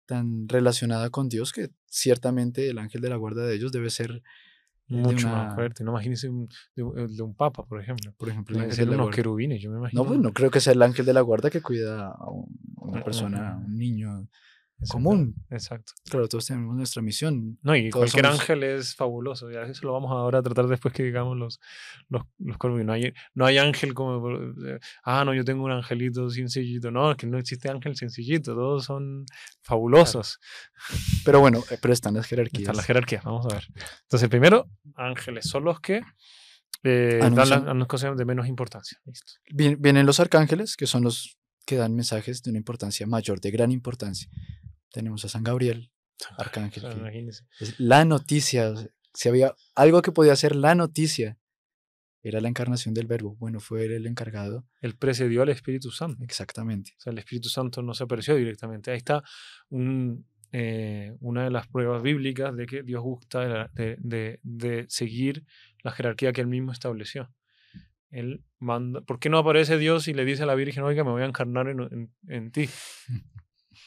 tan relacionada con Dios que ciertamente el ángel de la guarda de ellos debe ser mucho más fuerte. No imagínese un, de, un, papa, por ejemplo. Por ejemplo, el de querubines, yo me imagino. Pues, no, no creo que sea el ángel de la guarda que cuida a, a una persona, a un niño común. Exacto. Claro, todos tenemos nuestra misión. No, y cualquier ángel es fabuloso. Y eso lo vamos ahora a tratar después que digamos los, los, los No hay, no hay ángel como. Eh, ah, no, yo tengo un angelito sencillito. No, es que no existe ángel sencillito. Todos son fabulosos. Pero bueno, eh, pero están las jerarquías. Están las jerarquías, vamos a ver. Entonces, primero, ángeles son los que. Eh, dan las cosas de menos importancia. Listo. Vienen los arcángeles, que son los que dan mensajes de una importancia mayor, de gran importancia tenemos a San Gabriel, Arcángel. la noticia, si había algo que podía ser la noticia, era la encarnación del verbo. Bueno, fue él el encargado. Él precedió al Espíritu Santo. Exactamente. O sea, el Espíritu Santo no se apareció directamente. Ahí está un, eh, una de las pruebas bíblicas de que Dios gusta de, de, de, seguir la jerarquía que él mismo estableció. Él manda, ¿por qué no aparece Dios y le dice a la Virgen, oiga, me voy a encarnar en, en ti? *laughs*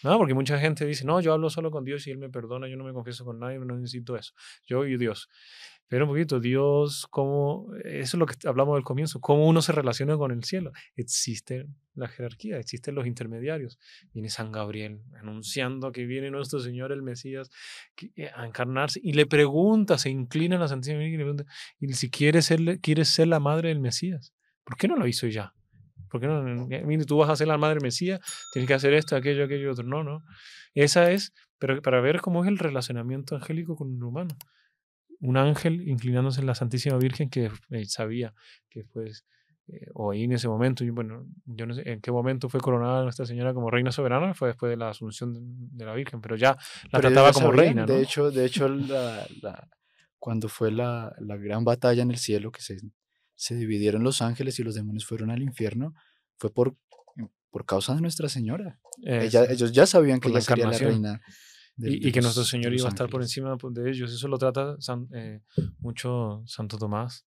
No, porque mucha gente dice, no, yo hablo solo con Dios y Él me perdona, yo no me confieso con nadie, no necesito eso. Yo y Dios. Pero un poquito, Dios, como, eso es lo que hablamos del comienzo, cómo uno se relaciona con el cielo. Existe la jerarquía, existen los intermediarios. Viene San Gabriel anunciando que viene nuestro Señor el Mesías eh, a encarnarse y le pregunta, se inclina a la Santísima y le pregunta, y si quieres ser, quiere ser la madre del Mesías, ¿por qué no lo hizo ya? Porque no, tú vas a ser la madre mesía tienes que hacer esto, aquello, aquello, otro. No, no. Esa es, pero para ver cómo es el relacionamiento angélico con un humano. Un ángel inclinándose en la Santísima Virgen que eh, sabía que pues, eh, o en ese momento, bueno, yo no sé en qué momento fue coronada Nuestra Señora como reina soberana, fue después de la asunción de, la Virgen, pero ya la trataba como reina. De hecho, de hecho cuando fue la gran batalla en el cielo que se se dividieron los ángeles y los demonios fueron al infierno, fue por, mm, por causa de Nuestra Señora. ellos ya sabían que ella sería la reina. y, que nuestro Señor iba a estar por encima pues, de ellos. Eso lo trata eh, mucho Santo Tomás.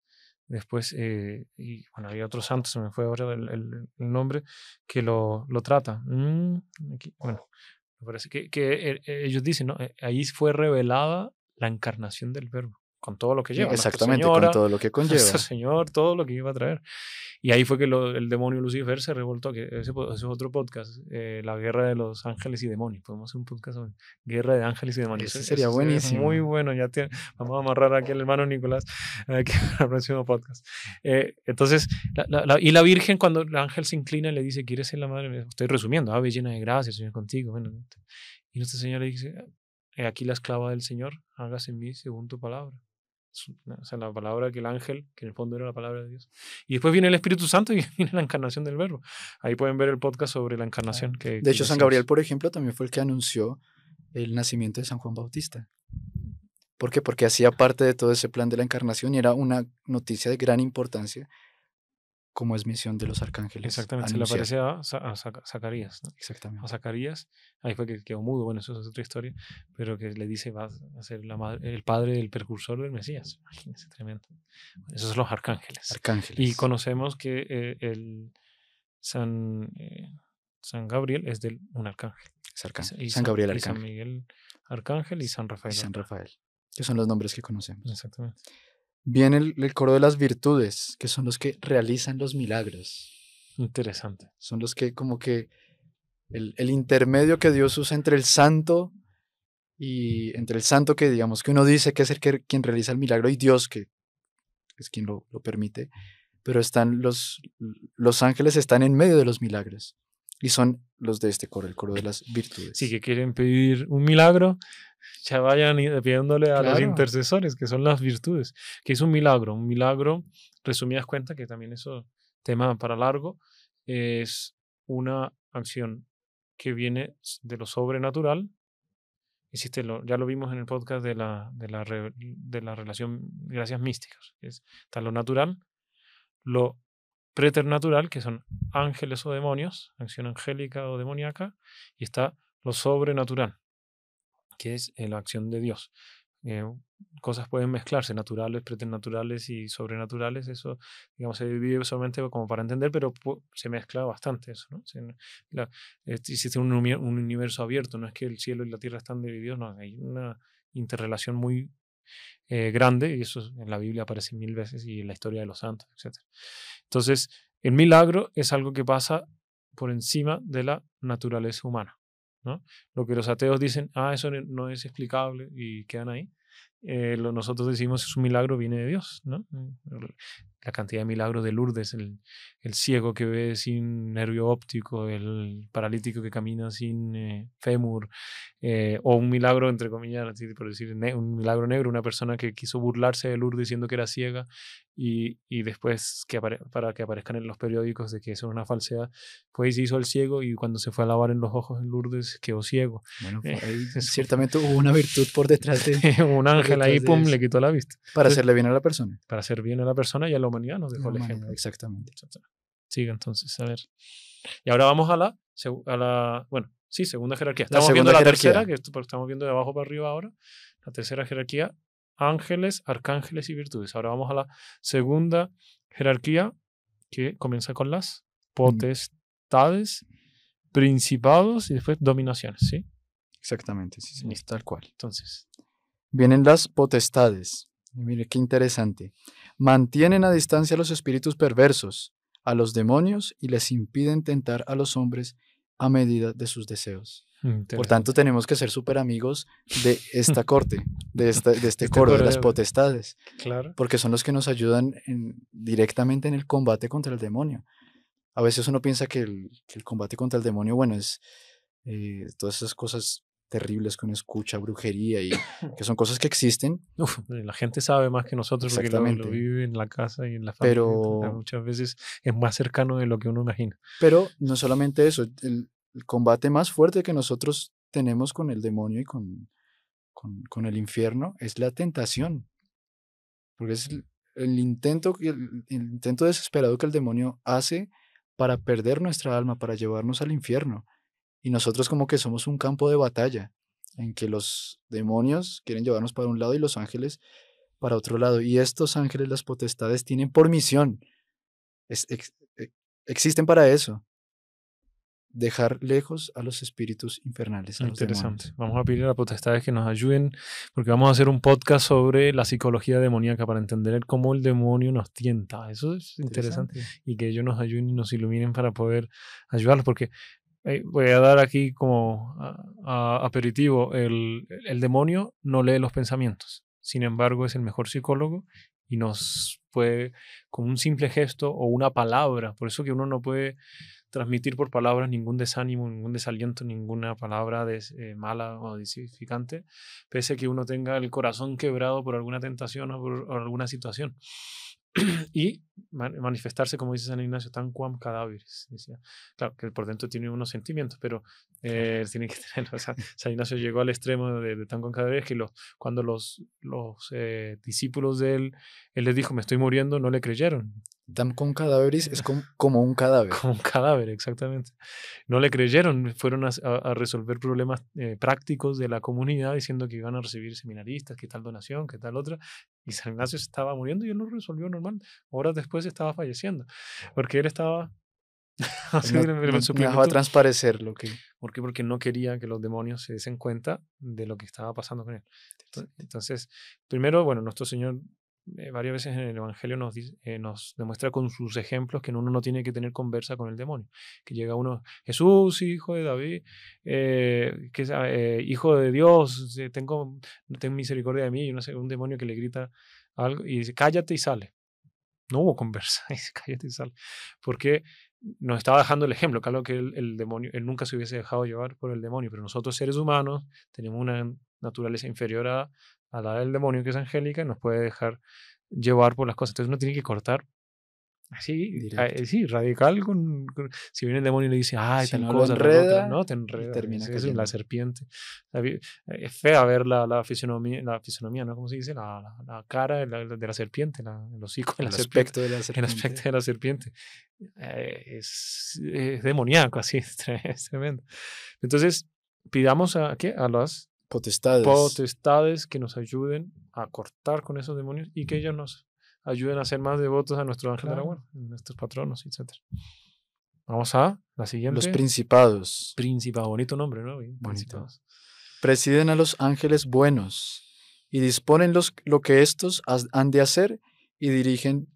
Después, eh, y bueno, había otro santo, se me fue ahora el, nombre, que lo, trata. Mm, bueno, me parece que, eh, ellos dicen, ¿no? ahí fue revelada la encarnación del Verbo con todo lo que lleva. Exactamente, con todo lo que *laughs* conlleva. Señor, todo lo que iba a traer. Y ahí fue que el demonio Lucifer se revoltó. Que ese, es otro podcast, eh, La Guerra de los Ángeles y Demonios. Podemos hacer un podcast sobre Guerra de Ángeles y Demonios. Ese sería buenísimo. muy bueno. Ya vamos a amarrar aquí al hermano Nicolás *laughs* para el próximo podcast. Eh, entonces, y la Virgen, cuando el ángel se inclina y le dice, ¿quieres ser la madre? Estoy resumiendo. Ave ah, llena de gracia, Señor contigo. y nuestra señora le dice, eh, aquí la esclava del Señor, hágase en mí según tu palabra. O sea, la palabra que el ángel, que en el fondo era la palabra de Dios. Y después viene el Espíritu Santo y *laughs* viene la encarnación del verbo. Ahí pueden ver el podcast sobre la encarnación. que, de hecho, San Gabriel, por ejemplo, también fue el que anunció el nacimiento de San Juan Bautista. ¿Por qué? Porque hacía parte de todo ese plan de la encarnación y era una noticia de gran importancia como es misión de los arcángeles. Exactamente, se le aparece a, ah, ah, Zacarías. Exactamente. A Zacarías, ahí fue que quedó mudo, bueno, eso es otra historia, pero que le dice va a ser el padre del precursor del Mesías. *laughs* Imagínense, tremendo. Esos son los arcángeles. Arcángeles. Y conocemos que eh, el San, eh, San Gabriel es del, un arcángel. Es arcángel. San, Gabriel Arcángel. Y San Miguel Arcángel y San Rafael. San Rafael. Que son los nombres que conocemos. Exactamente. Viene el, coro de las virtudes, que son los que realizan los milagros. Interesante. Son los que como que el, intermedio que Dios usa entre el santo y entre el santo que digamos que uno dice que es el que, quien realiza el milagro y Dios que es quien lo, permite, pero están los, los ángeles están en medio de los milagros y son los de este coro, el coro de las virtudes. Sí, que quieren pedir un milagro, ya vayan pidiéndole a los intercesores, que son las virtudes, que es un milagro, un milagro, resumidas cuentas, que también eso tema para largo, es una acción que viene de lo sobrenatural. Existe ya lo vimos en el podcast de la, de la, de la relación gracias místicas. está lo natural, lo preternatural, que son ángeles o demonios, acción angélica o demoníaca, y está lo sobrenatural, que es eh, la acción de Dios. Eh, cosas pueden mezclarse, naturales, preternaturales y sobrenaturales, eso, digamos, se divide solamente como para entender, pero se mezcla bastante eso, ¿no? Eh, un, universo abierto, no es que el cielo y la tierra están divididos, no, hay una interrelación muy grande y eso en la Biblia aparece mil veces y en la historia de los santos, etc. Entonces, el milagro es algo que pasa por encima de la naturaleza humana. Lo que los ateos dicen, ah, eso no es explicable y quedan ahí. Eh, lo nosotros decimos es un milagro, viene de Dios. ¿no? Mm la cantidad de milagros de Lourdes, el, el, ciego que ve sin nervio óptico, el paralítico que camina sin eh, fémur, eh, o un milagro, entre comillas, por decir, un milagro negro, una persona que quiso burlarse de Lourdes diciendo que era ciega y, y después que para que aparezcan en los periódicos de que eso es una falsedad, pues hizo el ciego y cuando se fue a lavar en los ojos en Lourdes quedó ciego. Bueno, eh, *laughs* ciertamente hubo una virtud por detrás de... *laughs* un ángel ahí, pum, le quitó la vista. Para hacerle bien a la persona. Para hacer bien a la persona y a lo humanidad nos dejó el ejemplo. Exactamente. Sigue entonces, a ver. Y ahora vamos a la, bueno, sí, segunda jerarquía. Estamos viendo la tercera, que estamos viendo de abajo para arriba ahora. La tercera jerarquía, ángeles, arcángeles y virtudes. Ahora vamos a la segunda jerarquía, que comienza con las potestades, principados y después dominaciones, ¿sí? Exactamente, Tal cual. Entonces. Vienen las potestades. Mire, qué interesante. Mantienen a distancia a los espíritus perversos, a los demonios y les impiden tentar a los hombres a medida de sus deseos. Mm, Por tanto, tenemos que ser súper amigos de esta *laughs* corte, de, este, este, coro, de las potestades. Claro. Porque son los que nos ayudan directamente en el combate contra el demonio. A veces uno piensa que el, combate contra el demonio, bueno, es eh, todas esas cosas terribles que uno escucha, brujería, y *coughs* que son cosas que existen. la gente sabe más que nosotros porque lo, vive en la casa y en la familia. Pero, muchas veces es más cercano de lo que uno imagina. Pero no solamente eso, el, combate más fuerte que nosotros tenemos con el demonio y con, con, el infierno es la tentación. Porque es mm. el, intento, el intento desesperado que el demonio hace para perder nuestra alma, para llevarnos al infierno y nosotros como que somos un campo de batalla en que los demonios quieren llevarnos para un lado y los ángeles para otro lado. Y estos ángeles, las potestades, tienen por misión, e, existen para eso, dejar lejos a los espíritus infernales. Interesante. vamos a pedir a las potestades que nos ayuden, porque vamos a hacer un podcast sobre la psicología demoníaca para entender cómo el demonio nos tienta. Eso es interesante. interesante. Y que ellos nos ayuden y nos iluminen para poder ayudarlos, porque eh, voy a dar aquí como ah, aperitivo, el, demonio no lee los pensamientos, sin embargo es el mejor psicólogo y nos puede, con un simple gesto o una palabra, por eso que uno no puede transmitir por palabras ningún desánimo, ningún desaliento, ninguna palabra eh, mala o disificante, pese a que uno tenga el corazón quebrado por alguna tentación o por, alguna situación. *clears throat* y manifestarse, como dice San Ignacio, tan cuam cadáveres. Claro, que por dentro tiene unos sentimientos, pero eh, tiene que *laughs* San Ignacio llegó al extremo de, tan cuam cadáveres que los, cuando los, los eh, discípulos de él, él les dijo, me estoy muriendo, no le creyeron. Dam con cadáveres es *laughs* como, un cadáver. Como un cadáver, exactamente. No le creyeron, fueron a, resolver problemas eh, prácticos de la comunidad diciendo que iban a recibir seminaristas, que tal donación, que tal otra. Y San Ignacio estaba muriendo y él lo resolvió normal. Horas después estaba falleciendo, porque él estaba... *laughs* Pues no, no, transparecer lo que... ¿Por qué? Porque no quería que los demonios se diesen cuenta de lo que estaba pasando con él. Entonces, primero, bueno, nuestro Señor eh, varias veces en el Evangelio eh, nos, demuestra con sus ejemplos que uno no tiene que tener conversa con el demonio. Que llega uno, Jesús, hijo de David, eh, que, hijo de Dios, tengo, tengo misericordia de mí, y un demonio que le grita algo y dice, cállate y sale. No hubo conversa, y *laughs* dice, cállate y sale. Porque nos estaba dejando el ejemplo, claro que el, el, demonio, él nunca se hubiese dejado llevar por el demonio, pero nosotros seres humanos tenemos una naturaleza inferior a, a la del demonio, que es Angélica, nos puede dejar llevar por las cosas. Entonces uno tiene que cortar así, ah, eh, sí, radical. Con, si viene el demonio y le dice, ay, no no, Termina es, la serpiente. Eh, es fea ver la, la, fisionomía, la fisionomía, ¿no? ¿Cómo se dice? La, la, cara de la, serpiente, el hocico el aspecto El aspecto de la serpiente. Eh, es, demoníaco, así, *laughs* es tremendo. Entonces, pidamos a, ¿qué? a las potestades. potestades que nos ayuden a cortar con esos demonios y que ellos nos ayuden a ser más devotos a nuestro ángel de la guarda, nuestros patronos, etc. Vamos a la siguiente. Los principados. Príncipe. bonito nombre, ¿no? Principados. Presiden a los ángeles buenos y disponen los, lo que estos han de hacer y dirigen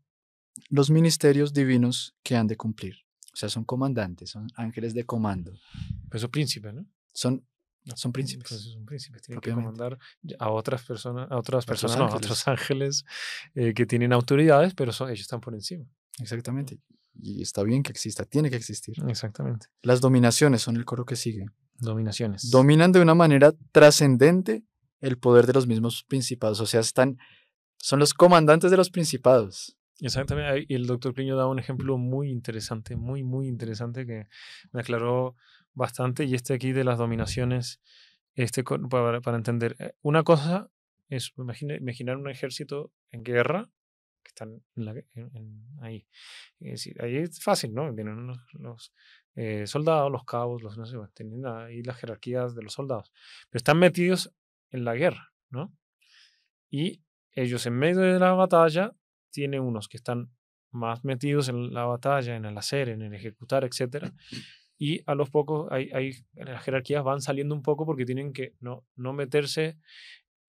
los ministerios divinos que han de cumplir. O sea, son comandantes, son ángeles de comando. Eso pues son príncipes, ¿no? Son son príncipes. tienen que mandar a otras personas, a otras personas, a otros ángeles, eh, que tienen autoridades, pero son, ellos están por encima. Exactamente. Y está bien que exista, tiene que existir. Exactamente. Las dominaciones son el coro que sigue. Dominaciones. Dominan de una manera trascendente el poder de los mismos principados. O sea, están, son los comandantes de los principados. Exactamente. y El doctor Plinio da un ejemplo muy interesante, muy, muy interesante que me aclaró bastante y este aquí de las dominaciones, este para, para entender. Eh, una cosa es imaginar un ejército en guerra, que están ahí. Es, decir, ahí es fácil, ¿no? Tienen los, eh, soldados, los cabos, los no sé, tienen ahí las jerarquías de los soldados, pero están metidos en la guerra, ¿no? Y ellos en medio de la batalla tienen unos que están más metidos en la batalla, en el hacer, en el ejecutar, etcétera, y a los pocos, hay, las jerarquías van saliendo un poco porque tienen que no, no meterse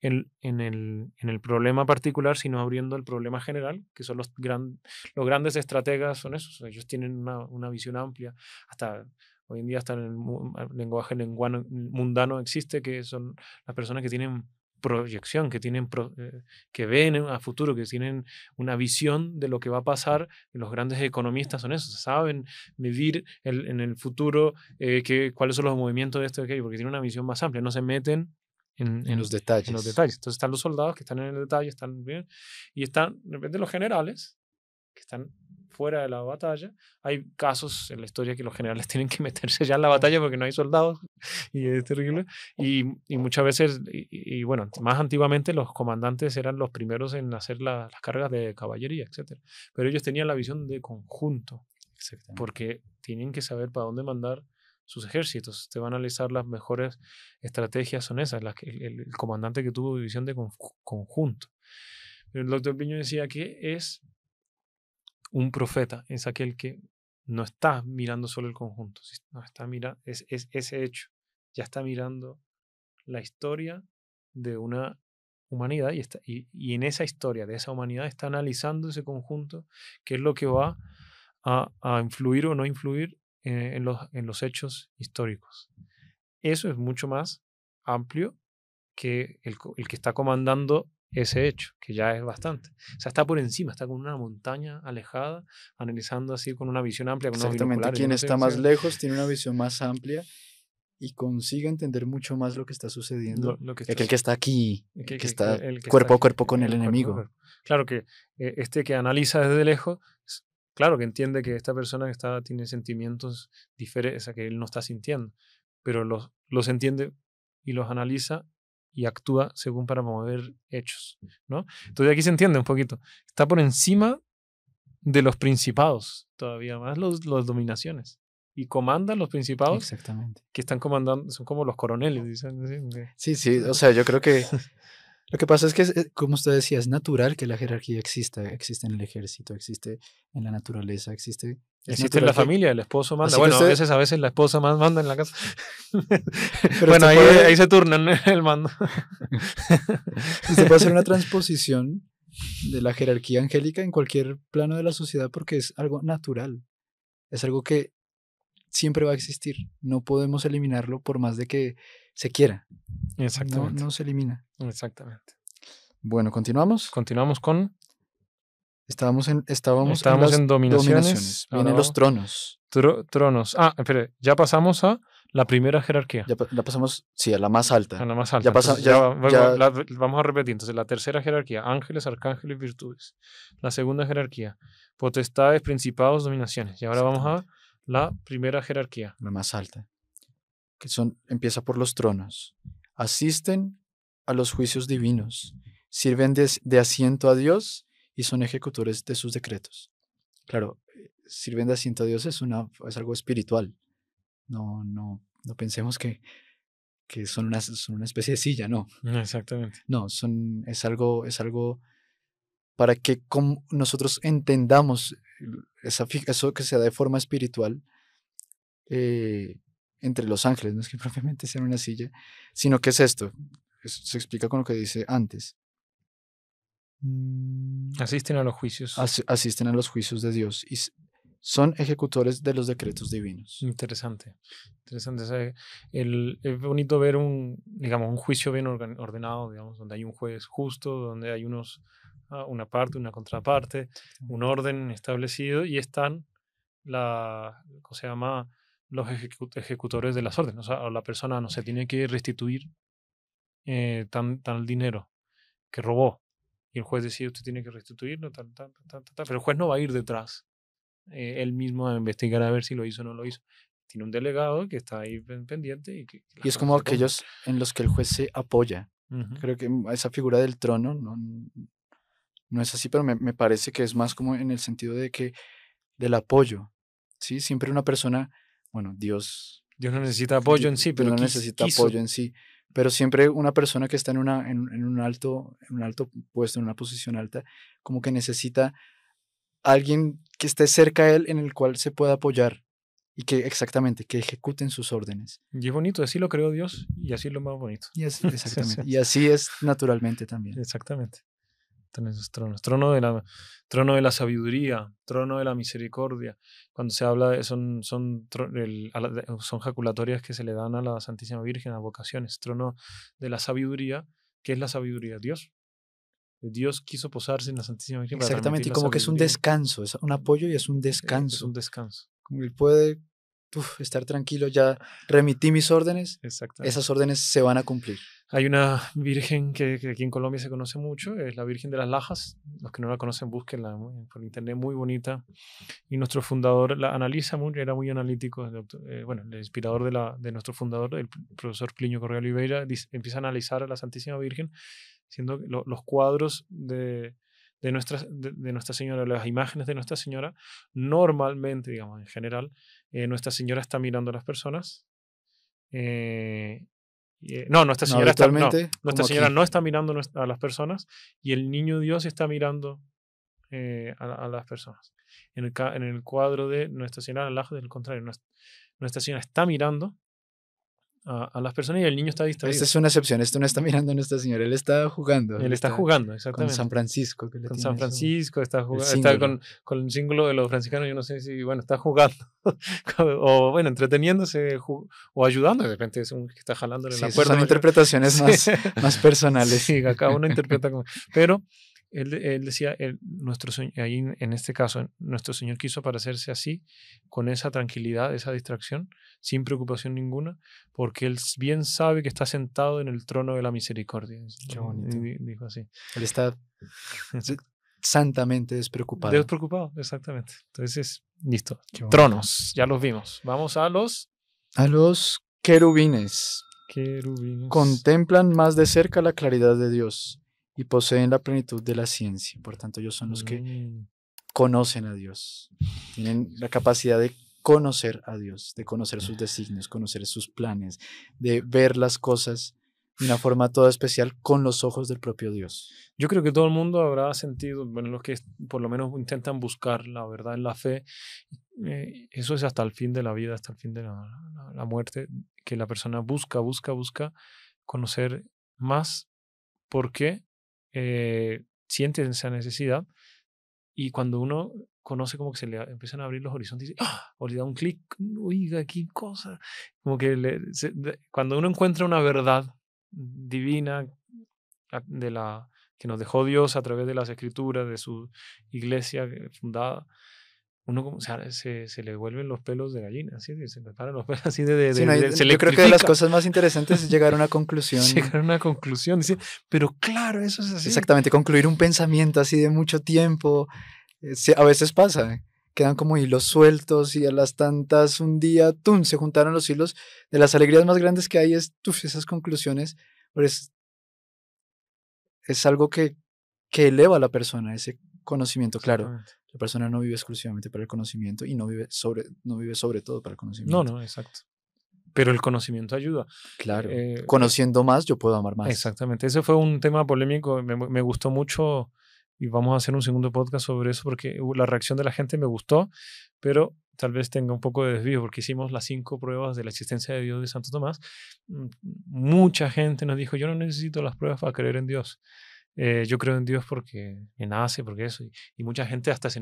en, en, el, en, el, problema particular, sino abriendo el problema general, que son los, gran, los grandes estrategas, son esos, ellos tienen una, visión amplia, hasta hoy en día hasta en el lenguaje lenguano, mundano existe, que son las personas que tienen proyección, que, tienen eh, que ven a futuro, que tienen una visión de lo que va a pasar. Los grandes economistas son esos, saben medir el, en el futuro eh, que, cuáles son los movimientos de esto y aquello, porque tienen una visión más amplia, no se meten en, los detalles. en los detalles. Entonces están los soldados que están en el detalle, están bien, y están de los generales que están fuera de la batalla. Hay casos en la historia que los generales *laughs* tienen que meterse ya en la batalla porque no hay soldados *laughs* y es terrible. Y, muchas veces, y, bueno, más antiguamente los comandantes eran los primeros en hacer las cargas de caballería, etc. Pero ellos tenían la visión de conjunto porque tienen que saber para dónde mandar sus ejércitos. Te van a analizar las mejores estrategias son esas, las que, el, comandante que tuvo visión de conjunto. El doctor Piño decía que es un profeta es aquel que no está mirando solo el conjunto, no está es, ese hecho, ya está mirando la historia de una humanidad y, y, en esa historia de esa humanidad está analizando ese conjunto, que es lo que va a, influir o no influir eh, en, los, hechos históricos. Eso es mucho más amplio que el que está comandando ese hecho, que ya es bastante. O sea, está por encima, está con una montaña alejada, analizando así con una visión amplia. Con Exactamente, quien está más lejos tiene una visión más amplia y consigue entender mucho más lo que está sucediendo. Lo, que está, que está aquí, que, está cuerpo a cuerpo con el, enemigo. Claro que eh, este que analiza desde lejos, claro que entiende que esta persona está, tiene sentimientos diferentes, a que él no está sintiendo, pero los, los entiende y los analiza y actúa según para mover hechos, ¿no? Entonces aquí se entiende un poquito. Está por encima de los principados, todavía más los, dominaciones. Y comandan los principados. Exactamente. Que están comandando, son como los coroneles, dicen. Sí, sí, o sea, yo creo que *laughs* Lo que pasa es que, eh, como usted decía, es natural que la jerarquía exista. Existe en el ejército, existe en la naturaleza, existe. Existe en la familia, el esposo manda. bueno, a veces, a veces la esposa más manda en la casa. *laughs* bueno, ahí, ahí, se turnan *laughs* el mando. Se *laughs* puede hacer una transposición de la jerarquía angélica en cualquier plano de la sociedad porque es algo natural. Es algo que siempre va a existir. No podemos eliminarlo por más de que se quiera. No, se elimina. Exactamente. Bueno, continuamos. Continuamos con. Estábamos en, estábamos, estábamos en, en dominaciones. Vienen los tronos. tronos. Ah, espere, ya pasamos a la primera jerarquía. Ya la pasamos, sí, a la más alta. A la más alta. Ya pasa, vamos a repetir. Entonces, la tercera jerarquía, ángeles, arcángeles, virtudes. La segunda jerarquía, potestades, principados, dominaciones. Y ahora vamos a la primera jerarquía. La más alta. Que son, empieza por los tronos. Asisten a los juicios divinos, sirven de, asiento a Dios y son ejecutores de sus decretos. Claro, sirven de asiento a Dios es, una, es algo espiritual. No, no, no pensemos que, son, una, una especie de silla, no. Exactamente. No, son, es, algo, es algo para que nosotros entendamos esa, eso que se da de forma espiritual eh, entre los ángeles, no es que *laughs* propiamente sea una silla, sino que es esto, se explica con lo que dice antes. Mm. Asisten a los juicios. asisten a los juicios de Dios y son ejecutores de los decretos divinos. Interesante, interesante. El, es bonito ver un, digamos, un juicio bien ordenado, digamos, donde hay un juez justo, donde hay unos Ah, una parte, una contraparte, un orden establecido y están la, se llama? los ejecutores de las órdenes. O sea, la persona no se tiene que restituir eh, tan, tan el dinero que robó. Y el juez decide, usted tiene que restituirlo, tal, tal, tal, pero el juez no va a ir detrás. Eh, él mismo a investigar a ver si lo hizo o no lo hizo. Tiene un delegado que está ahí pendiente. Y, que, y es como aquellos en los que el juez se apoya. Creo que mm, esa figura del trono no, no es así, pero me, me, parece que es más como en el sentido de que del apoyo, ¿sí? Siempre una persona, bueno, Dios... Dios no necesita apoyo en sí, pero... Dios no necesita apoyo en sí, pero siempre una persona que está en, una, en, un alto, en un alto puesto, en una posición alta, como que necesita alguien que esté cerca de él en el cual se pueda apoyar y que exactamente, que ejecuten sus órdenes. Y es bonito, así lo creó Dios y así lo más bonito. Y *laughs* exactamente. y así es naturalmente también. Exactamente tenés esos tronos. Trono de, la, trono de la sabiduría, trono de la misericordia. Cuando se habla, de, son, son, son jaculatorias que se le dan a la Santísima Virgen, a vocaciones. Trono de la sabiduría, ¿qué es la sabiduría? Dios. Dios quiso posarse en la Santísima Virgen. Exactamente, y como que es un descanso, es un apoyo y es un descanso. un descanso. Como él puede uf, estar tranquilo, ya remití mis órdenes, esas órdenes se van a cumplir. Hay una virgen que, aquí en Colombia se conoce mucho, es la Virgen de las Lajas. Los que no la conocen, búsquenla por internet, muy bonita. Y nuestro fundador la analiza mucho, era muy analítico. Eh, bueno, el inspirador de, la, de, nuestro fundador, el profesor Cliño Correa Oliveira, empieza a analizar a la Santísima Virgen, siendo los cuadros de, de Nuestra, de, Señora, las imágenes de Nuestra Señora, normalmente, digamos, en general, eh, Nuestra Señora está mirando a las personas. Eh, eh, no, Nuestra Señora, no, está, Nuestra Señora no está mirando a las personas y el niño Dios está mirando a, las personas. En el, en el, cuadro de Nuestra Señora, al lado del contrario, Nuestra Señora está mirando a, las personas y el niño está distraído. Esta es una excepción, esto no está mirando a nuestra señora, él está jugando. Él está, jugando, exactamente. Con San Francisco. Que con San Francisco, está jugando, está con, con, el símbolo de los franciscanos, yo no sé si, bueno, está jugando, *laughs* o bueno, entreteniéndose, o ayudando, de repente es un que está jalándole sí, la Son interpretaciones *laughs* más, más personales. Sí, acá uno interpreta como... Pero él, decía, nuestro, ahí en, este caso, nuestro Señor quiso aparecerse así, con esa tranquilidad, esa distracción, sin preocupación ninguna, porque Él bien sabe que está sentado en el trono de la misericordia. Dijo así. Él está santamente despreocupado. Despreocupado, exactamente. Entonces, listo. Tronos, ya los vimos. Vamos a los... A los querubines. Querubines. Contemplan más de cerca la claridad de Dios y poseen la plenitud de la ciencia. Por tanto, ellos son los que mm. conocen a Dios, tienen la capacidad de conocer a Dios, de conocer sus designios, conocer sus planes, de ver las cosas de una forma toda especial con los ojos del propio Dios. Yo creo que todo el mundo habrá sentido, bueno, los que por lo menos intentan buscar la verdad en la fe, eh, eso es hasta el fin de la vida, hasta el fin de la, la, la muerte, que la persona busca, busca, busca conocer más. ¿Por qué? eh, siente esa necesidad y cuando uno conoce como que se le empiezan a abrir los horizontes ¡Ah! o le da un clic, oiga, qué cosa. Como que cuando uno encuentra una verdad divina de la que nos dejó Dios a través de las escrituras, de su iglesia eh, fundada, uno como se, se, le vuelven los pelos de gallina, se le paran los *laughs* pelos así de... de, yo creo que de las cosas más interesantes es llegar a una *laughs* conclusión. llegar a una conclusión, pero claro, eso es así. Exactamente, concluir un pensamiento así de mucho tiempo, eh, a veces pasa, ¿eh? quedan como hilos sueltos y a las tantas un día, se juntaron los hilos. De las alegrías más grandes que hay es esas conclusiones, es, es algo que, que eleva a la persona, ese conocimiento, claro. La persona no vive exclusivamente para el conocimiento y no vive sobre, no vive sobre todo para el conocimiento. No, no, exacto. Pero el conocimiento ayuda. Claro. Eh, Conociendo más, yo puedo amar más. Exactamente. Ese fue un tema polémico. Me, me gustó mucho y vamos a hacer un segundo podcast sobre eso porque la reacción de la gente me gustó, pero tal vez tenga un poco de desvío porque hicimos las cinco pruebas de la existencia de Dios de Santo Tomás. Mm, mucha gente nos dijo, yo no necesito las pruebas para creer en Dios. Eh, yo creo en Dios porque me nace, porque eso. Y, mucha gente hasta se,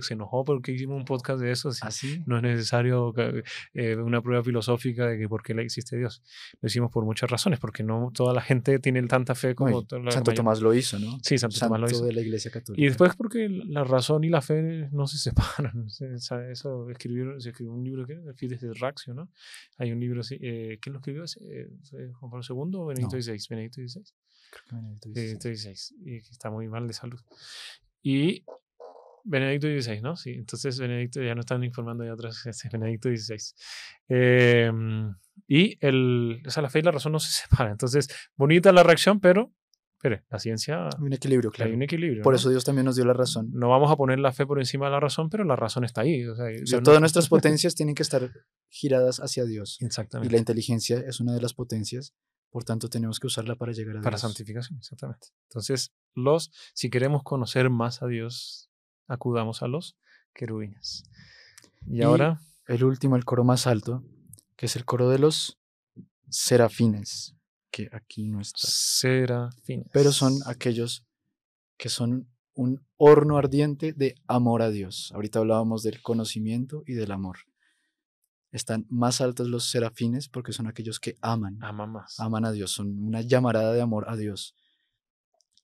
se enojó porque hicimos un podcast de eso. ¿Así? ¿Ah, no es necesario eh, una prueba filosófica de que por qué existe Dios. Lo hicimos por muchas razones, porque no toda la gente tiene tanta fe como... Santo Tomás lo hizo, ¿no? Sí, Santo, Tomás lo hizo. de la Iglesia Católica. Y después porque la razón y la fe no se *laughs* separan. Eso se escribió un libro que Fides de Raxio, ¿no? Hay un libro, eh, ¿quién lo escribió? Eh, ¿Juan Pablo II o Benedicto XVI? Benito Benedicto XVI. Creo que Benedicto está muy mal de salud. Y Benedicto XVI, ¿no? Sí, entonces Benedicto, ya no están informando de otras, es *laughs* Benedicto XVI. Em, y el, o la fe y la razón no se *laughs* separan. Entonces, bonita la reacción, pero pero la ciencia. Hay un equilibrio, claro. Hay un equilibrio. Por eso Dios también nos dio la razón. No vamos a poner la fe por encima de la razón, pero la razón está ahí. O sea, todas nuestras *laughs* potencias tienen que estar giradas hacia Dios. Exactamente. Y la inteligencia es una de las potencias por tanto, tenemos que usarla para llegar a Dios. Para santificación, exactamente. Entonces, los, si queremos conocer más a Dios, acudamos a los querubines. y ahora. El último, el coro más alto, que es el coro de los serafines, que aquí no está. Serafines. Pero son aquellos que son un horno ardiente de amor a Dios. Ahorita hablábamos del conocimiento y del amor están más altos los serafines porque son aquellos que aman. Aman más. Aman a Dios, son una llamarada de amor a Dios.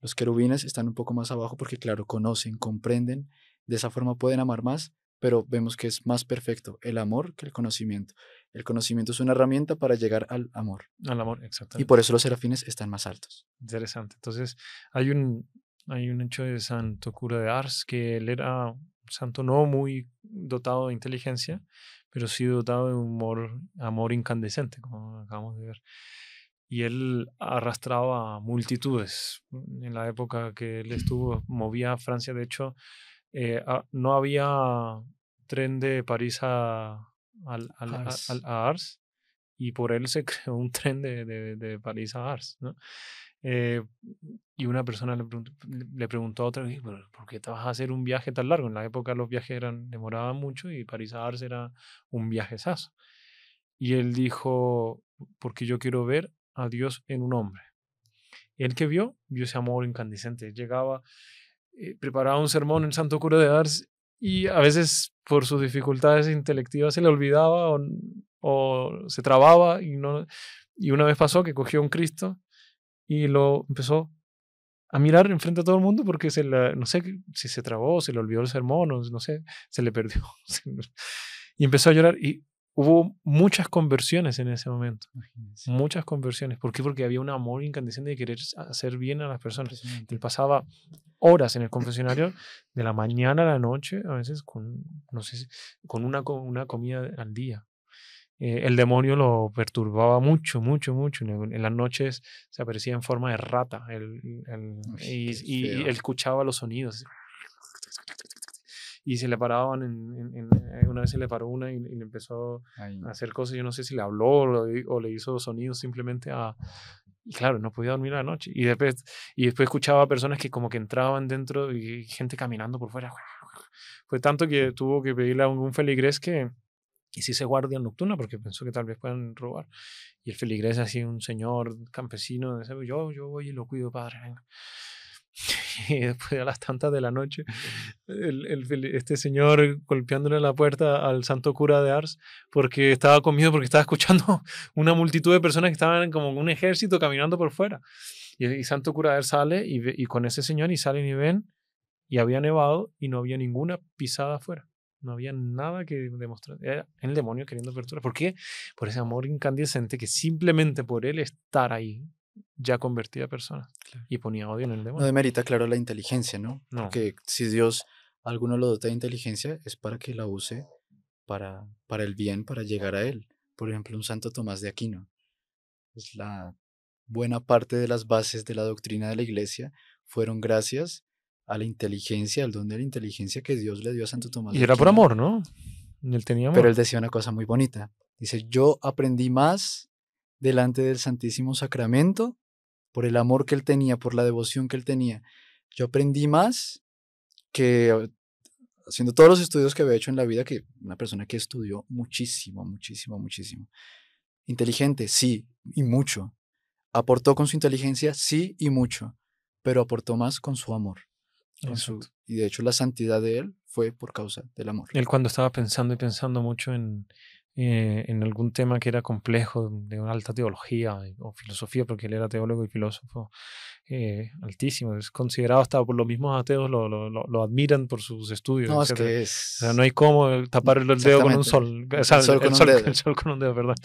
Los querubines están un poco más abajo porque, claro, conocen, comprenden, de esa forma pueden amar más, pero vemos que es más perfecto el amor que el conocimiento. El conocimiento es una herramienta para llegar al amor. Al amor, exactamente. Y por eso los serafines están más altos. Interesante. Entonces, hay un, hay un hecho de Santo Cura de Ars, que él era santo no muy dotado de inteligencia, pero sí dotado de un amor incandescente, como acabamos de ver. Y él arrastraba multitudes. Mm, en la época que él estuvo, movía a Francia, de hecho, eh, ah, no había tren de París a, al, Ars. Ars, y por él se *laughs* creó un tren de, de, de París a Ars. Eh, y una persona le, preguntó, a otra, ¿por qué te vas a hacer un viaje tan largo? En la época los viajes eran, demoraban mucho y París a Ars era un viaje viajezazo. Y él dijo, porque yo quiero ver a Dios en un hombre. El que vio, vio ese amor incandescente. Llegaba, eh, preparaba un sermón en Santo Cura de Ars y a veces por sus dificultades intelectivas se le olvidaba o, o se trababa y no... Y una vez pasó que cogió un Cristo y lo empezó a mirar enfrente a todo el mundo porque se no sé si se trabó, se le olvidó el sermón, no sé, se le perdió. *laughs* y empezó a llorar y hubo muchas conversiones en ese momento. Muchas conversiones. ¿Por qué? Porque había un amor incandescente de querer hacer bien a las personas. Él pasaba horas en el confesionario, de la mañana a la noche, a veces con, no sé, con una comida al día. Eh, el demonio lo perturbaba mucho, mucho, mucho. En, las noches se aparecía en forma de rata y, él escuchaba los sonidos. Y se le paraban, en, eh, una vez se le paró una y, le empezó a hacer cosas. Yo no sé si le habló o, le hizo sonidos simplemente a, y claro, no podía dormir la noche. Y después, y después escuchaba personas que como que entraban dentro y gente caminando por fuera. Fue tanto que tuvo que pedirle a un, un feligrés que, y sí se guardia nocturna porque pensó que tal vez puedan robar. Y el feligrés, así un señor campesino, yo, yo voy y lo cuido, padre, *laughs* Y después a las tantas de la noche, este señor golpeándole la puerta al santo cura de Ars porque estaba comido, porque estaba escuchando *laughs* una multitud de personas que estaban como un ejército caminando por fuera. Y, el santo cura de Ars sale y, y con ese señor y salen y ven y había nevado y no había ninguna pisada afuera. No había nada que demostrar. Era el demonio queriendo apertura. ¿Por qué? Por ese amor incandescente que simplemente por él estar ahí ya convertía persona. Y ponía odio en el demonio. No demerita, claro, la inteligencia, ¿no? Porque si Dios a alguno lo dota de inteligencia, es para que la use para, para el bien, para llegar a él. Por ejemplo, un santo Tomás de Aquino. Es la buena parte de las bases de la doctrina de la iglesia fueron gracias a la inteligencia, al don de la inteligencia que Dios le dio a Santo Tomás. Y era por amor, ¿no? Él tenía amor. Pero él decía una cosa muy bonita. Dice, yo aprendí más delante del Santísimo Sacramento por el amor que él tenía, por la devoción que él tenía. Yo aprendí más que haciendo todos los estudios que había hecho en la vida, que una persona que estudió muchísimo, muchísimo, muchísimo. Inteligente, sí, y mucho. Aportó con su inteligencia, sí, y mucho, pero aportó más con su amor y de hecho la santidad de él fue por causa del amor. Él cuando estaba pensando y pensando mucho en, eh, en algún tema que era complejo, de una alta teología eh, o filosofía, porque él era teólogo y filósofo eh, altísimo. Es considerado hasta por los mismos ateos, lo, lo, lo admiran por sus estudios. No, es que es... o sea, no hay cómo tapar el dedo con un sol. el, sol con un dedo. *laughs*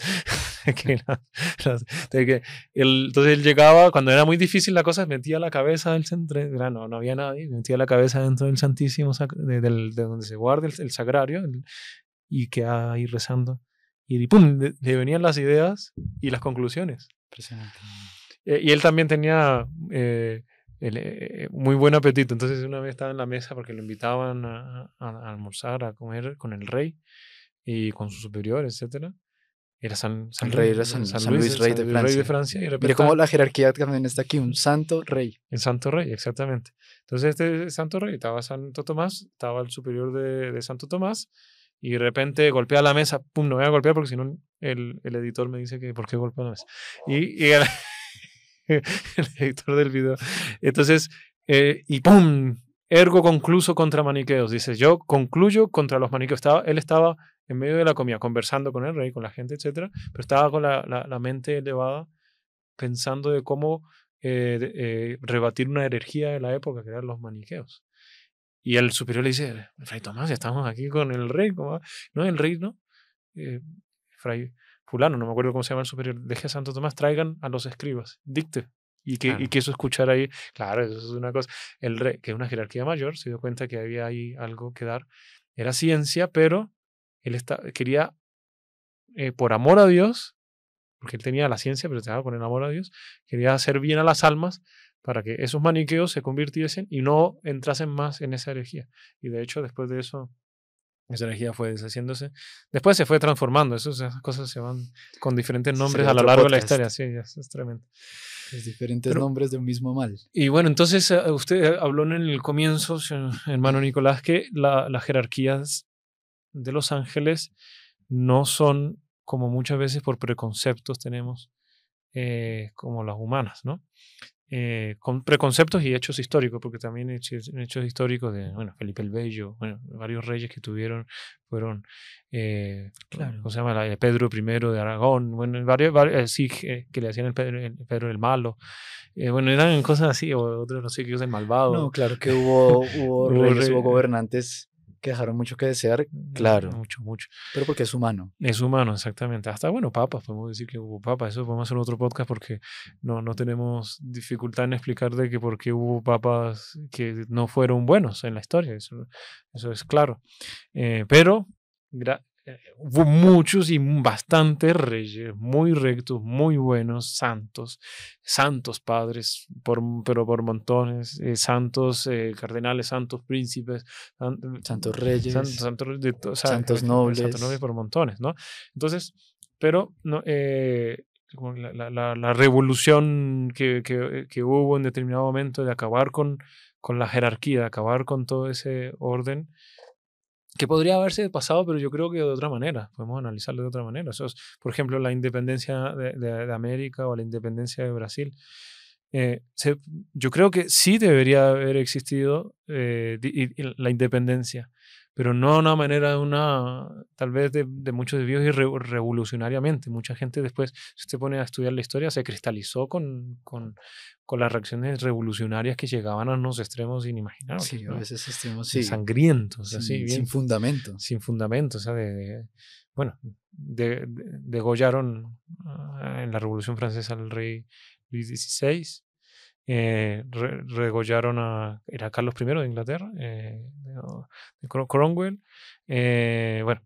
entonces él llegaba, cuando era muy difícil la cosa, metía la cabeza del centro, no, no había nadie, metía la cabeza dentro del Santísimo, de, donde se guarda el, sagrario, y quedaba ahí rezando. Y ¡pum! Le, venían las ideas y las conclusiones. Impresionante. Eh, y él también tenía eh, eh, muy buen apetito. Entonces una vez estaba en la mesa porque lo invitaban a, almorzar, a comer con el rey y con su superior etcétera era San, San, rey, San, Luis, rey, de Francia. Mira cómo la jerarquía también está aquí, un santo rey. el santo rey, exactamente. Entonces este santo rey estaba Santo Tomás, estaba el superior de, de Santo Tomás, y de repente golpea la mesa, pum, no voy a golpear porque si no el, el, editor me dice que por qué golpea la mesa. Y, *laughs* el, editor del video. Entonces, eh, y pum, ergo concluso contra maniqueos. Dice, yo concluyo contra los maniqueos. Estaba, él estaba en medio de la comida conversando con el rey, con la gente, etcétera, pero estaba con la, la, mente elevada pensando de cómo eh, eh, rebatir una energía de la época que eran los maniqueos. Y el superior le dice, Fray Tomás, estamos aquí con el rey. no, el rey no. Eh, fray fulano, no me acuerdo cómo se llama el superior. Deje a Santo Tomás, traigan a los escribas, dicte. Y que, escuchar ahí, claro, eso es una cosa. El rey, que es una jerarquía mayor, se dio cuenta que había ahí algo que dar. Era ciencia, pero él está, quería, eh, por amor a Dios, porque él tenía la ciencia, pero estaba con el amor a Dios, quería hacer bien a las almas, para que esos maniqueos se convirtiesen y no entrasen más en esa herejía. Y de hecho, después de eso, esa energía fue deshaciéndose. Después se fue transformando. esas cosas se van con diferentes nombres a lo largo de la historia. Sí, es, tremendo. Los diferentes nombres de un mismo mal. Y bueno, entonces eh, usted eh, habló en el comienzo, hermano Nicolás, que las jerarquías de los ángeles no son como muchas veces por preconceptos tenemos eh, como las humanas, ¿no? Eh, con preconceptos y hechos históricos, porque también hechos, hechos históricos de, bueno, Felipe el Bello, bueno, varios reyes que tuvieron, fueron, eh, claro. ¿cómo se llama? Eh, Pedro I de Aragón, bueno, varios, que le hacían el Pedro el, Malo. bueno, eran cosas así, o otros, no sé, que el Malvado. No, claro que *laughs* hubo, hubo gobernantes que dejaron mucho que desear. Claro. Mucho, mucho. Pero porque es humano. Es humano, exactamente. Hasta, bueno, papas, podemos decir que hubo papas. Eso podemos hacer otro podcast porque no, no tenemos dificultad en explicar de que por qué hubo papas que no fueron buenos en la historia. Eso, eso es claro. Eh, pero hubo muchos y bastantes reyes, muy rectos, muy buenos, santos, santos padres, por, pero por montones, eh, santos eh, cardenales, santos príncipes, santos reyes, santos, eh, eh, santos nobles, santos nobles por montones, ¿no? Entonces, pero no, eh, la, la, la, revolución que, que, que, hubo en determinado momento de acabar con, con la jerarquía, de acabar con todo ese orden, que podría haberse pasado, pero yo creo que de otra manera, podemos analizarlo de otra manera. por ejemplo, la independencia de, América o la independencia de Brasil. Eh, yo creo que sí debería haber existido eh, la independencia, pero no de una manera de una, tal vez de, de muchos desvíos y revolucionariamente. Mucha gente después, si usted pone a estudiar la historia, se cristalizó con, con, las reacciones revolucionarias que llegaban a unos extremos inimaginables. Sí, a veces extremos sangrientos, sin, así. sin fundamento. Sin fundamento, o sea, de, bueno, degollaron de, ah, en la Revolución Francesa al rey Luis XVI, eh, regollaron a, era Carlos I de Inglaterra, eh, Cromwell, eh, bueno,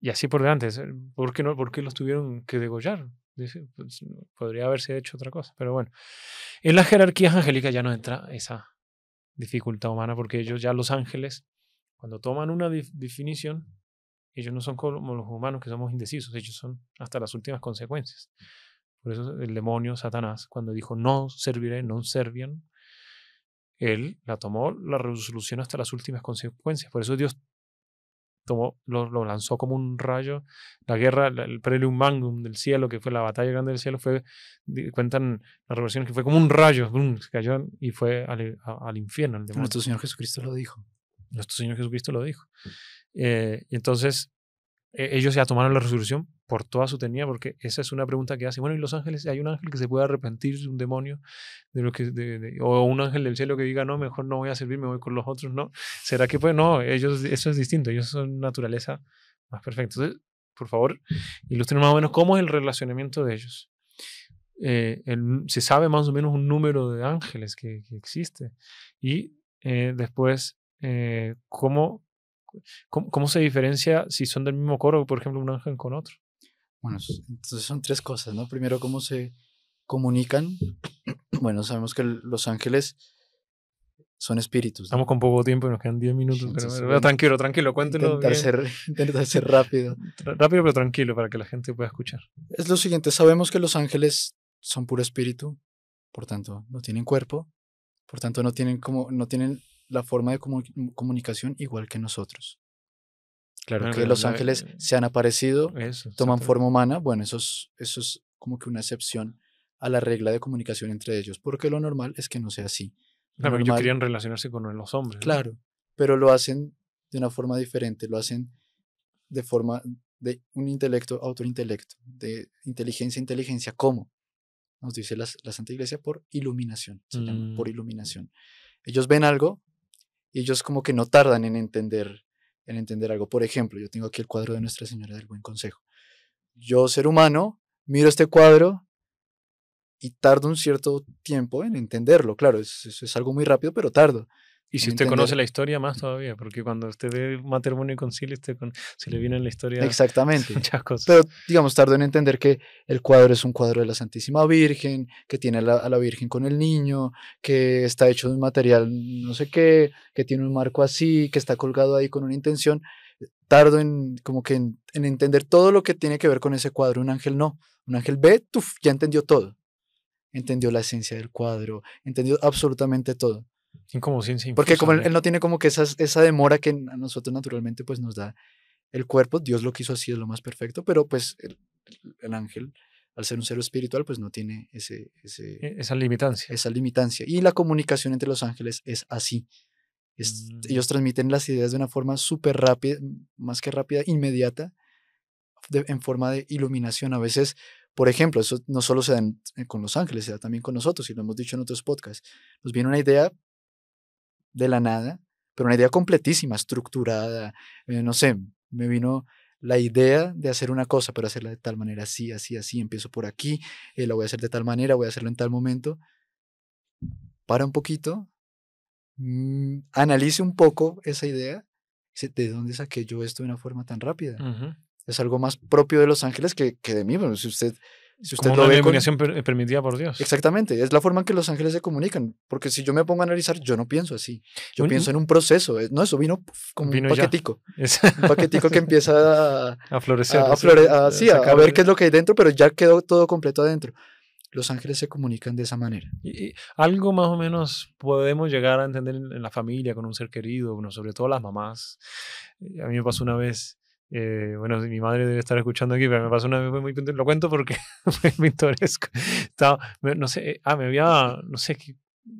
y así por delante. ¿Por qué, no, ¿Por qué los tuvieron que degollar? Pues, podría haberse hecho otra cosa, pero bueno. En las jerarquías angélicas ya no entra esa dificultad humana porque ellos ya los ángeles, cuando toman una definición, ellos no son como los humanos que somos indecisos, ellos son hasta las últimas consecuencias. Por eso el demonio, Satanás, cuando dijo no serviré, no servían, él la tomó la resolución hasta las últimas consecuencias. Por eso Dios tomó, lo, lanzó como un rayo. La guerra, el prelium magnum del cielo, que fue la batalla grande del cielo, fue, cuentan las revelaciones que fue como un rayo, boom, cayó y fue al, infierno. El Nuestro Señor Jesucristo lo dijo. Nuestro Señor Jesucristo lo dijo. Eh, y entonces e, ellos ya tomaron la resolución por toda su tenía, porque esa es una pregunta que hace, bueno, ¿y los ángeles? ¿Hay un ángel que se pueda arrepentir de un demonio? De lo que, de, o un ángel del cielo que diga, no, mejor no voy a servir, me voy con los otros, no. ¿Será que pues no? Ellos, eso es distinto, ellos son naturaleza más perfecta. Entonces, por favor, ilustren más o menos cómo es el relacionamiento de ellos. Eh, se sabe más o menos un número de ángeles que, existe. Y eh, después, eh, cómo, cómo, cómo se diferencia si son del mismo coro, por ejemplo, un ángel con otro? Bueno, entonces son tres cosas, ¿no? Primero, cómo se comunican. *clears throat* Bueno, sabemos que los ángeles son espíritus. Estamos con poco tiempo, nos quedan 10 minutos. tranquilo, tranquilo, cuéntenos. *laughs* Intentar ser, ser rápido. rápido, pero tranquilo, para que la gente pueda escuchar. Es lo siguiente, sabemos que los ángeles son puro espíritu, por tanto, no tienen cuerpo, por tanto, no tienen, como, no tienen la forma de comunicación igual que nosotros. Claro, que los ángeles eh, se han aparecido, toman forma humana. Bueno, eso es, eso es como que una excepción a la regla de comunicación entre ellos, porque lo normal es que no sea así. Claro, querían relacionarse con los hombres. Claro, pero lo hacen de una forma diferente, lo hacen de forma de un intelecto auto intelecto, de inteligencia inteligencia. ¿Cómo? Nos dice la, Santa Iglesia por iluminación, por mm. iluminación. Ellos ven algo y ellos como que no tardan en entender en entender algo. Por ejemplo, yo tengo aquí el cuadro de Nuestra Señora del Buen Consejo. Yo, ser humano, miro este cuadro y tardo un cierto tiempo en entenderlo. Claro, es, es, es algo muy rápido, pero tardo. Y si usted conoce la historia, más todavía, porque cuando usted ve matrimonio y concilio, usted con, se le viene en la historia *laughs* Exactamente. muchas cosas. Pero, digamos, tardo en entender que el cuadro es un cuadro de la Santísima Virgen, que tiene a la, Virgen con el niño, que está hecho de un material no sé qué, que tiene un marco así, que está colgado ahí con una intención. Tardo en, como que en, entender todo lo que tiene que ver con ese cuadro. Un ángel no. Un ángel ve, ya entendió todo entendió la esencia del cuadro, entendió absolutamente todo. Sin como Porque como él, no tiene como que esa esa demora que a nosotros naturalmente pues nos da el cuerpo, Dios lo quiso así, es lo más perfecto, pero pues el, ángel, al ser un ser espiritual, pues no tiene ese, ese, e, esa limitancia. Esa limitancia. Y la comunicación entre los ángeles es así. Mm. Ellos transmiten las ideas de una forma súper rápida, más que rápida, inmediata, en forma de iluminación. A veces, por ejemplo, eso no solo se da eh, con los ángeles, se da también con nosotros, y lo hemos dicho en otros podcasts. Nos viene una idea, de la nada, pero una idea completísima, estructurada. Eh, no sé, me vino la idea de hacer una cosa, pero hacerla de tal manera, así, así, así, empiezo por aquí, eh, la voy a hacer de tal manera, voy a hacerlo en tal momento. Para un poquito, mm, analice un poco esa idea, ¿de dónde saqué yo esto de una forma tan rápida? Es algo más propio de Los Ángeles que, que de mí, bueno, si usted si como una ve comunicación permitida por Dios. Exactamente, es la forma en que los ángeles se comunican, porque si yo me pongo a analizar, yo no pienso así, yo pienso en un proceso, eh, no, eso vino como un paquetico, *laughs* un paquetico que empieza *laughs* a, a florecer, a, a, a ver qué es lo que hay dentro, pero ya quedó todo completo adentro. Los ángeles se comunican de esa manera. Y, algo más o menos podemos llegar a entender en, la familia, con un ser querido, bueno, sobre todo las mamás. A mí me pasó una vez, eh, bueno, mi madre debe estar escuchando aquí, pero me pasó una vez muy lo cuento porque *laughs* fue pintoresco. Estaba, no sé, eh, ah, me había, no sé,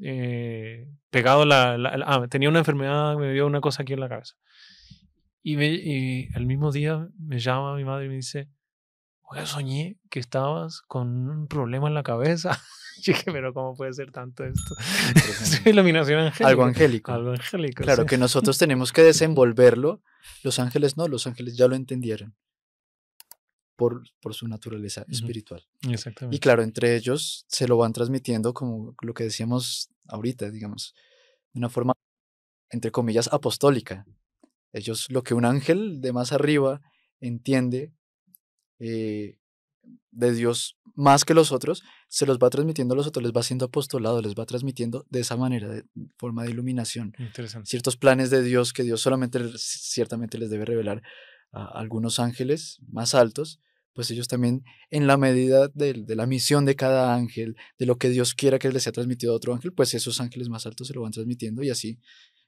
eh, pegado la, ah, tenía una enfermedad, me dio una cosa aquí en la cabeza. Y, y el mismo día me llama mi madre y me dice, soñé que estabas con un problema en la cabeza. *laughs* *laughs* pero ¿cómo puede ser tanto esto? *laughs* iluminación angélica. Algo angélico. Algo angélico. Claro, que nosotros tenemos que desenvolverlo. Los ángeles no, los ángeles ya lo entendieron. Por, por su naturaleza espiritual. Exactamente. Y claro, entre ellos se lo van transmitiendo como lo que decíamos ahorita, digamos, de una forma, entre comillas, apostólica. Ellos, lo que un ángel de más arriba entiende, eh, de Dios más que los otros, se los va transmitiendo a los otros, les va haciendo apostolado, les va transmitiendo de esa manera, de forma de iluminación. Interesante. Ciertos planes de Dios que Dios solamente ciertamente les debe revelar a algunos ángeles más altos, pues ellos también en la medida de, la misión de cada ángel, de lo que Dios quiera que les sea transmitido a otro ángel, pues esos ángeles más altos se lo van transmitiendo y así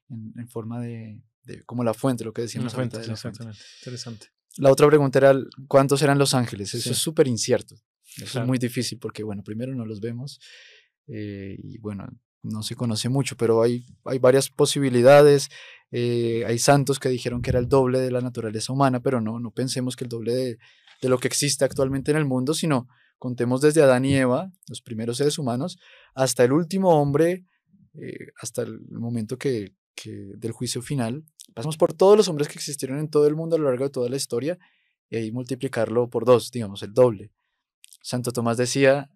en, forma de, como la fuente, lo que decíamos. La exactamente. Interesante. La otra pregunta era cuántos eran los ángeles. Eso es súper incierto. es muy difícil porque, bueno, primero no los vemos eh, y, bueno, no se conoce mucho, pero hay, hay varias posibilidades. Eh, hay santos que dijeron que era el doble de la naturaleza humana, pero no, no pensemos que el doble de, lo que existe actualmente en el mundo, sino contemos desde Adán y Eva, los primeros seres humanos, hasta el último hombre, eh, hasta el momento que, del juicio final, pasamos por todos los hombres que existieron en todo el mundo a lo largo de toda la historia y ahí multiplicarlo por dos, digamos, el doble. Santo Tomás decía,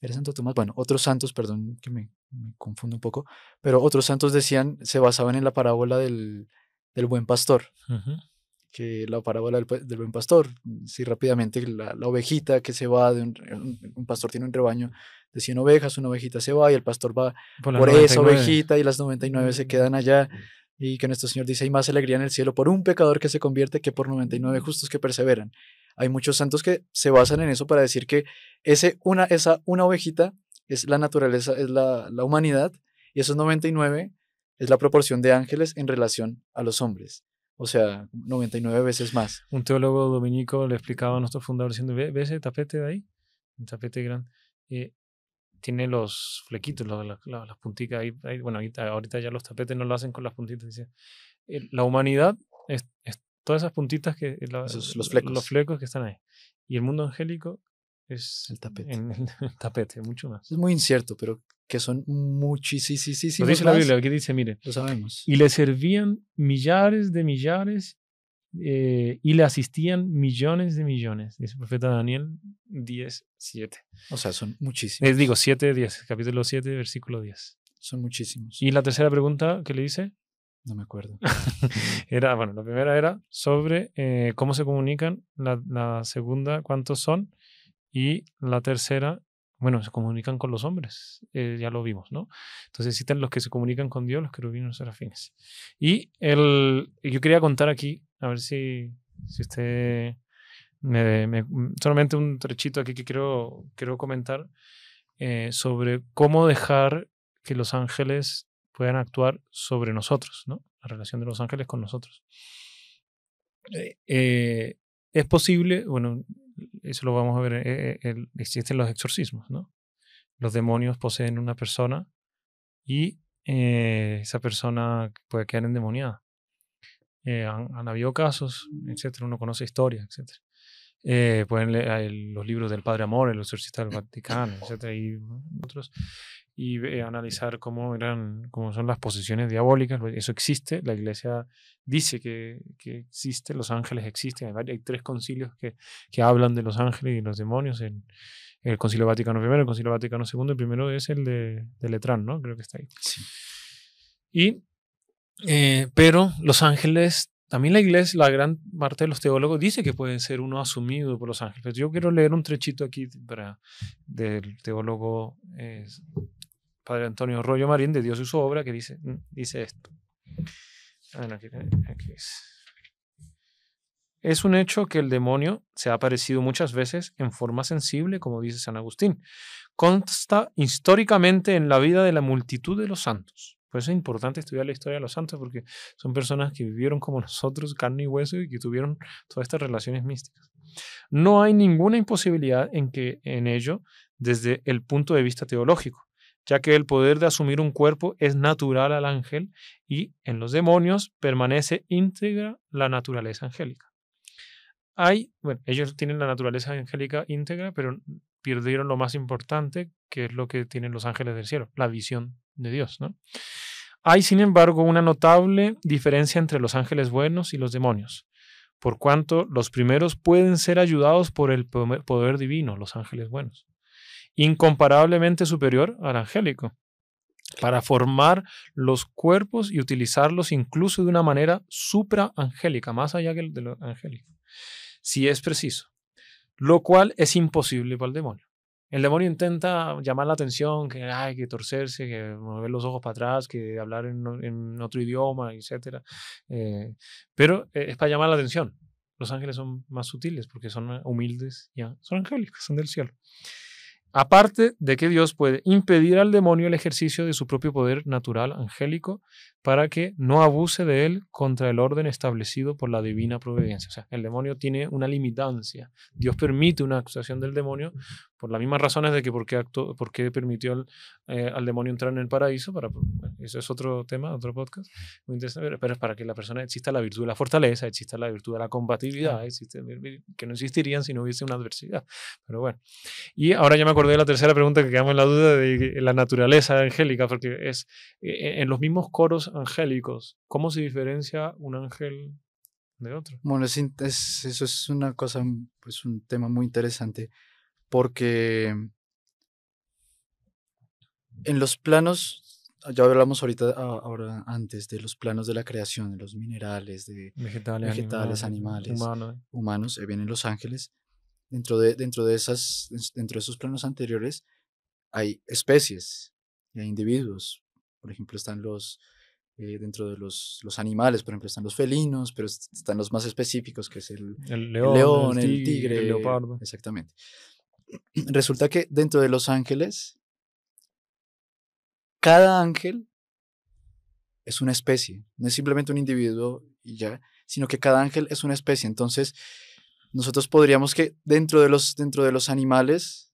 ¿era Santo Tomás? Bueno, otros santos, perdón que me, confundo un poco, pero otros santos decían, se basaban en la parábola del, buen pastor. que la parábola pues, del, buen pastor, si rápidamente la, ovejita que se va, de un, pastor tiene un rebaño de 100 ovejas, una ovejita se va y el pastor va por, por esa ovejita y las 99 se quedan allá. Mm. Y que nuestro Señor dice, hay más alegría en el cielo por un pecador que se convierte que por 99 mm. justos que perseveran. Hay muchos santos que se basan en eso para decir que ese una, esa una ovejita es la naturaleza, es la, humanidad, y esos 99 es la proporción de ángeles en relación a los hombres. O sea, 99 veces más. Un teólogo dominico le explicaba a nuestro fundador diciendo, ¿ves ese tapete de ahí? Un tapete grande. Eh, tiene los flequitos, las puntitas Ahí, bueno, ahorita, ya los tapetes no lo hacen con las puntitas. La humanidad es, todas esas puntitas, que eh, eh, los, flecos. los flecos que están ahí. Y el mundo angélico es el tapete. *laughs* el, tapete, mucho más. Es muy incierto, pero que son muchísimos. Lo dice la Biblia, aquí dice, mire. Lo sabemos. Y le servían millares de millares eh, y le asistían millones de millones, dice el profeta Daniel 10, 7. O sea, son muchísimos. digo, 7, 10, capítulo 7, versículo 10. Son muchísimos. Y la tercera pregunta que le hice. No me acuerdo. *laughs* era, bueno, la primera era sobre eh, cómo se comunican, la, la segunda, cuántos son, y la tercera bueno, se comunican con los hombres, eh, ya lo vimos, ¿no? Entonces existen los que se comunican con Dios, los querubines, los serafines. Y el, yo quería contar aquí, a ver si, si usted me, mm, solamente un trechito aquí que quiero, quiero comentar eh, sobre cómo dejar que los ángeles puedan actuar sobre nosotros, ¿no? La relación de los ángeles con nosotros. Eh, es posible, bueno, eso lo vamos a ver, eh, eh, existen los exorcismos, ¿no? Los demonios poseen una persona y eh, esa persona puede quedar endemoniada. han, habido casos, etcétera, uno conoce historias, etcétera. pueden leer los libros del Padre Amor, el exorcista del Vaticano, etcétera, y otros y analizar cómo eran, cómo son las posiciones diabólicas. Pues, eso existe, la iglesia dice que, que existe, los ángeles existen. Hay, tres concilios que, hablan de los ángeles y los demonios. El, el Concilio Vaticano I, el Concilio Vaticano II, el primero es el de, Letrán, ¿no? Creo que está ahí. Y, eh, pero los ángeles también la iglesia, la gran parte de los teólogos dice que pueden ser uno asumido por los ángeles. Yo quiero leer un trechito aquí para, del teólogo padre Antonio Rollo Marín de Dios y su obra, que dice, mm, dice esto. Ah, es. un hecho que el demonio se ha aparecido muchas veces en forma sensible, como dice San Agustín. Consta históricamente en la vida de la multitud de los santos. Por eso es importante estudiar la historia de los santos, porque son personas que vivieron como nosotros, carne y hueso, y que tuvieron todas estas relaciones místicas. No hay ninguna imposibilidad en que en ello desde el punto de vista teológico ya que el poder de asumir un cuerpo es natural al ángel y en los demonios permanece íntegra la naturaleza angélica. Hay, bueno, ellos tienen la naturaleza angélica íntegra, pero perdieron lo más importante, que es lo que tienen los ángeles del cielo, la visión de Dios, Hay, sin embargo, una notable diferencia entre los ángeles buenos y los demonios, por cuanto los primeros pueden ser ayudados por el poder divino, los ángeles buenos, incomparablemente superior al angélico, para formar los cuerpos y utilizarlos incluso de una manera supraangélica, más allá que de lo angélico, si es preciso, lo cual es imposible para el demonio. El demonio intenta llamar la atención, que hay que torcerse, que mover los ojos para atrás, que hablar en, otro idioma, etc. Eh, pero eh, es para llamar la atención. Los ángeles son más sutiles porque son humildes, ya, son angélicos, son del cielo. Aparte de que Dios puede impedir al demonio el ejercicio de su propio poder natural angélico para que no abuse de él contra el orden establecido por la divina providencia. O sea, el demonio tiene una limitancia. Dios permite una acusación del demonio por las mismas razones de que por qué, actuó, por permitió al, eh, al, demonio entrar en el paraíso, para, pues, eso es otro tema, otro podcast, muy interesante, pero, es para que la persona exista la virtud de la fortaleza, exista la virtud de la compatibilidad, existe, que no existirían si no hubiese una adversidad. Pero bueno, y ahora ya me acordé de la tercera pregunta que quedamos en la duda de la naturaleza angélica, porque es eh, en los mismos coros angélicos, ¿cómo se diferencia un ángel de otro? Bueno, eso es una cosa, pues un tema muy interesante porque en los planos, ya hablamos ahorita, ahora antes, de los planos de la creación, de los minerales, de vegetales, animales, animales eh. humanos, eh, vienen los ángeles. Dentro de, dentro, de esas, dentro de esos planos anteriores hay especies, hay individuos. Por ejemplo, están los, eh, dentro de los, los, animales, por ejemplo, están los felinos, pero están los más específicos, que es el, el león, el tigre, el leopardo. Exactamente resulta que dentro de los ángeles, cada ángel es una especie, no es simplemente un individuo y ya, sino que cada ángel es una especie. Entonces, nosotros podríamos que dentro de los, dentro de los animales,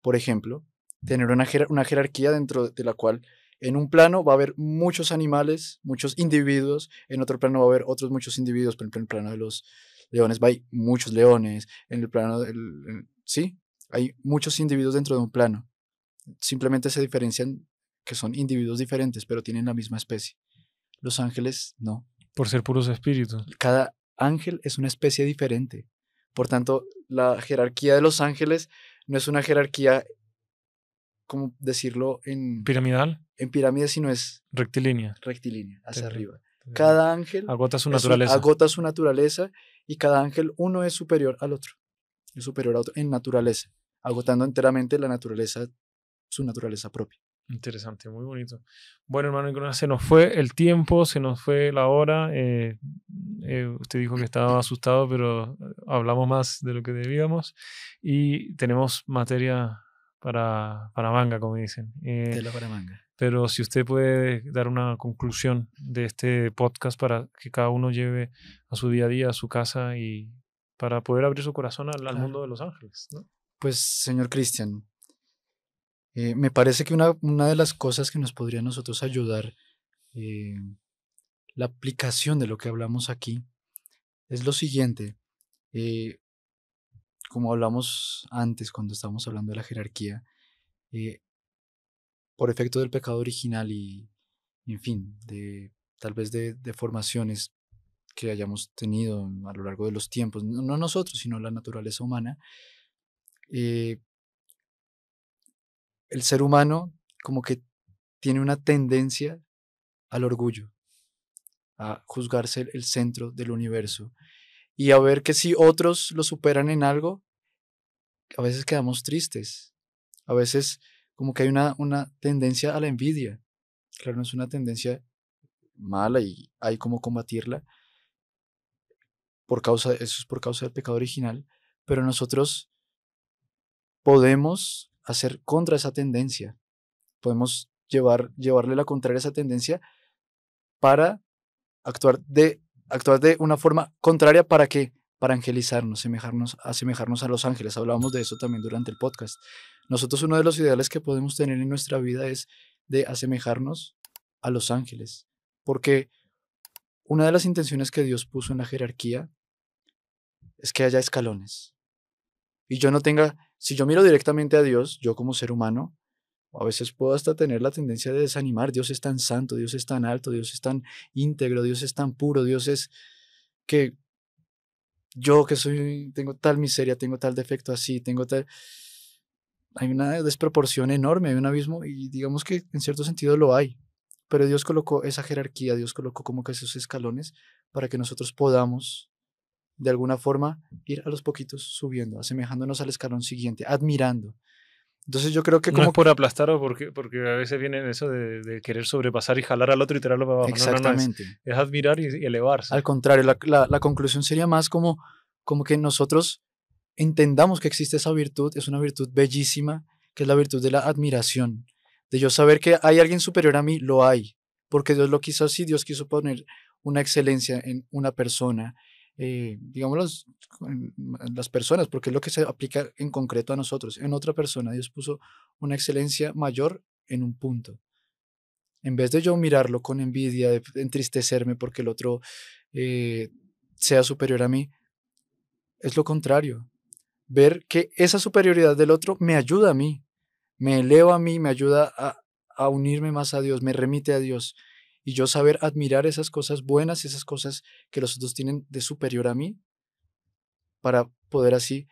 por ejemplo, tener una, una jerarquía dentro de la cual en un plano va a haber muchos animales, muchos individuos, en otro plano va a haber otros muchos individuos, por ejemplo, en el plano de los leones hay muchos leones, en el plano del, sí, hay muchos individuos dentro de un plano. Simplemente se diferencian que son individuos diferentes, pero tienen la misma especie. Los ángeles no. Por ser puros espíritus. Cada ángel es una especie diferente. Por tanto, la jerarquía de los ángeles no es una jerarquía, como decirlo? En, ¿Piramidal? En pirámide, sino es... Rectilínea. Rectilínea, hacia arriba. Cada ángel... Agota su naturaleza. agota su naturaleza y cada ángel uno es superior al otro. Es superior a otro en naturaleza agotando enteramente la naturaleza, su naturaleza propia. Interesante, muy bonito. Bueno, hermano se nos fue el tiempo, se nos fue la hora. Eh, eh, usted dijo que estaba asustado, pero eh, hablamos más de lo que debíamos y tenemos materia para, para manga, como dicen. Eh, para manga. Pero si usted puede dar una conclusión de este podcast para que cada uno lleve a su día a día, a su casa y para poder abrir su corazón al, al mundo de los ángeles. ¿no? Pues, señor Cristian, eh, me parece que una, de las cosas que nos podría a nosotros ayudar eh, la aplicación de lo que hablamos aquí es lo siguiente. Eh, como hablamos antes cuando estábamos hablando de la jerarquía, por efecto del pecado original y, en fin, de tal vez de, de formaciones que hayamos tenido a lo largo de los tiempos, no nosotros, sino la naturaleza humana, eh, el ser humano como que tiene una tendencia al orgullo, a juzgarse el centro del universo y a ver que si otros lo superan en algo, a veces quedamos tristes, a veces como que hay una, una tendencia a la envidia. Claro, no es una tendencia mala y hay como combatirla. Por causa, eso es por causa del pecado original, pero nosotros podemos hacer contra esa tendencia. Podemos llevar, llevarle la contraria a esa tendencia para actuar de, actuar de una forma contraria para que para angelizarnos, asemejarnos, asemejarnos a los ángeles. Hablábamos de eso también durante el podcast. Nosotros uno de los ideales que podemos tener en nuestra vida es de asemejarnos a los ángeles, porque una de las intenciones que Dios puso en la jerarquía es que haya escalones y yo no tenga si yo miro directamente a Dios, yo como ser humano, a veces puedo hasta tener la tendencia de desanimar. Dios es tan santo, Dios es tan alto, Dios es tan íntegro, Dios es tan puro, Dios es que yo que soy, tengo tal miseria, tengo tal defecto así, tengo tal... Hay una desproporción enorme, hay un abismo y digamos que en cierto sentido lo hay. Pero Dios colocó esa jerarquía, Dios colocó como que esos escalones para que nosotros podamos de alguna forma, ir a los poquitos subiendo, asemejándonos al escalón siguiente, admirando. Entonces yo creo que como... por aplastar o porque, porque a veces viene eso de, querer sobrepasar y jalar al otro y tirarlo para abajo. Exactamente. es, admirar y, elevarse. Al contrario, la, conclusión sería más como, como que nosotros entendamos que existe esa virtud, es una virtud bellísima, que es la virtud de la admiración, de yo saber que hay alguien superior a mí, lo hay, porque Dios lo quiso así, Dios quiso poner una excelencia en una persona eh, digamos, las personas, porque es lo que se aplica en concreto a nosotros. En otra persona, Dios puso una excelencia mayor en un punto. En vez de yo mirarlo con envidia, de entristecerme porque el otro eh, sea superior a mí, es lo contrario. Ver que esa superioridad del otro me ayuda a mí, me eleva a mí, me ayuda a, a unirme más a Dios, me remite a Dios y yo saber admirar esas cosas buenas y esas cosas que los otros tienen de superior a mí para poder así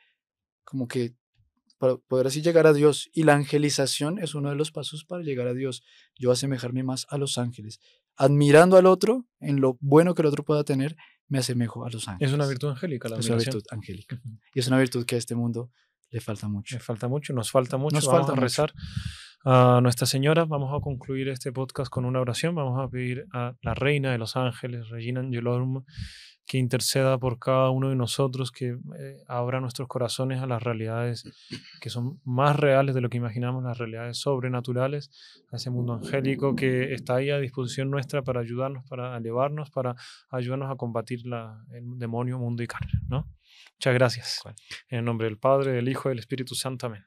como que para poder así llegar a Dios y la angelización es uno de los pasos para llegar a Dios yo asemejarme más a los ángeles admirando al otro en lo bueno que el otro pueda tener me asemejo a los ángeles es una virtud angélica la admiración. es una virtud angélica y es una virtud que a este mundo le falta mucho le falta mucho nos falta mucho nos falta rezar a Nuestra Señora, vamos a concluir este podcast con una oración. Vamos a pedir a la Reina de los Ángeles, Regina Angelorum, que interceda por cada uno de nosotros, que eh, abra nuestros corazones a las realidades que son más reales de lo que imaginamos, las realidades sobrenaturales, a ese mundo angélico que está ahí a disposición nuestra para ayudarnos, para elevarnos, para ayudarnos a combatir el demonio, mundo y carne. ¿no? Muchas gracias. En el nombre del Padre, del Hijo y del Espíritu Santo. Amén.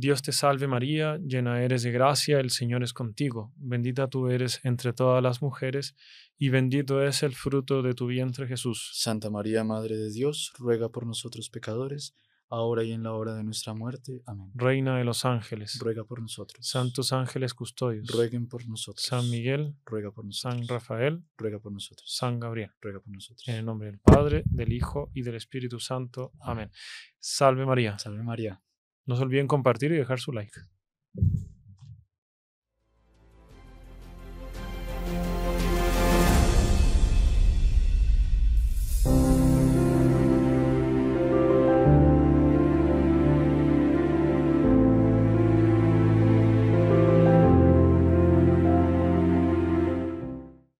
Dios te salve María, llena eres de gracia, el Señor es contigo, bendita tú eres entre todas las mujeres, y bendito es el fruto de tu vientre Jesús. Santa María, Madre de Dios, ruega por nosotros pecadores, ahora y en la hora de nuestra muerte. Amén. Reina de los ángeles, ruega por nosotros. Santos ángeles custodios, rueguen por nosotros. San Miguel, ruega por nosotros. San Rafael, ruega por nosotros. San Gabriel, ruega por nosotros. En el nombre del Padre, del Hijo y del Espíritu Santo. Amén. Salve María. Salve María no se olviden compartir y dejar su like.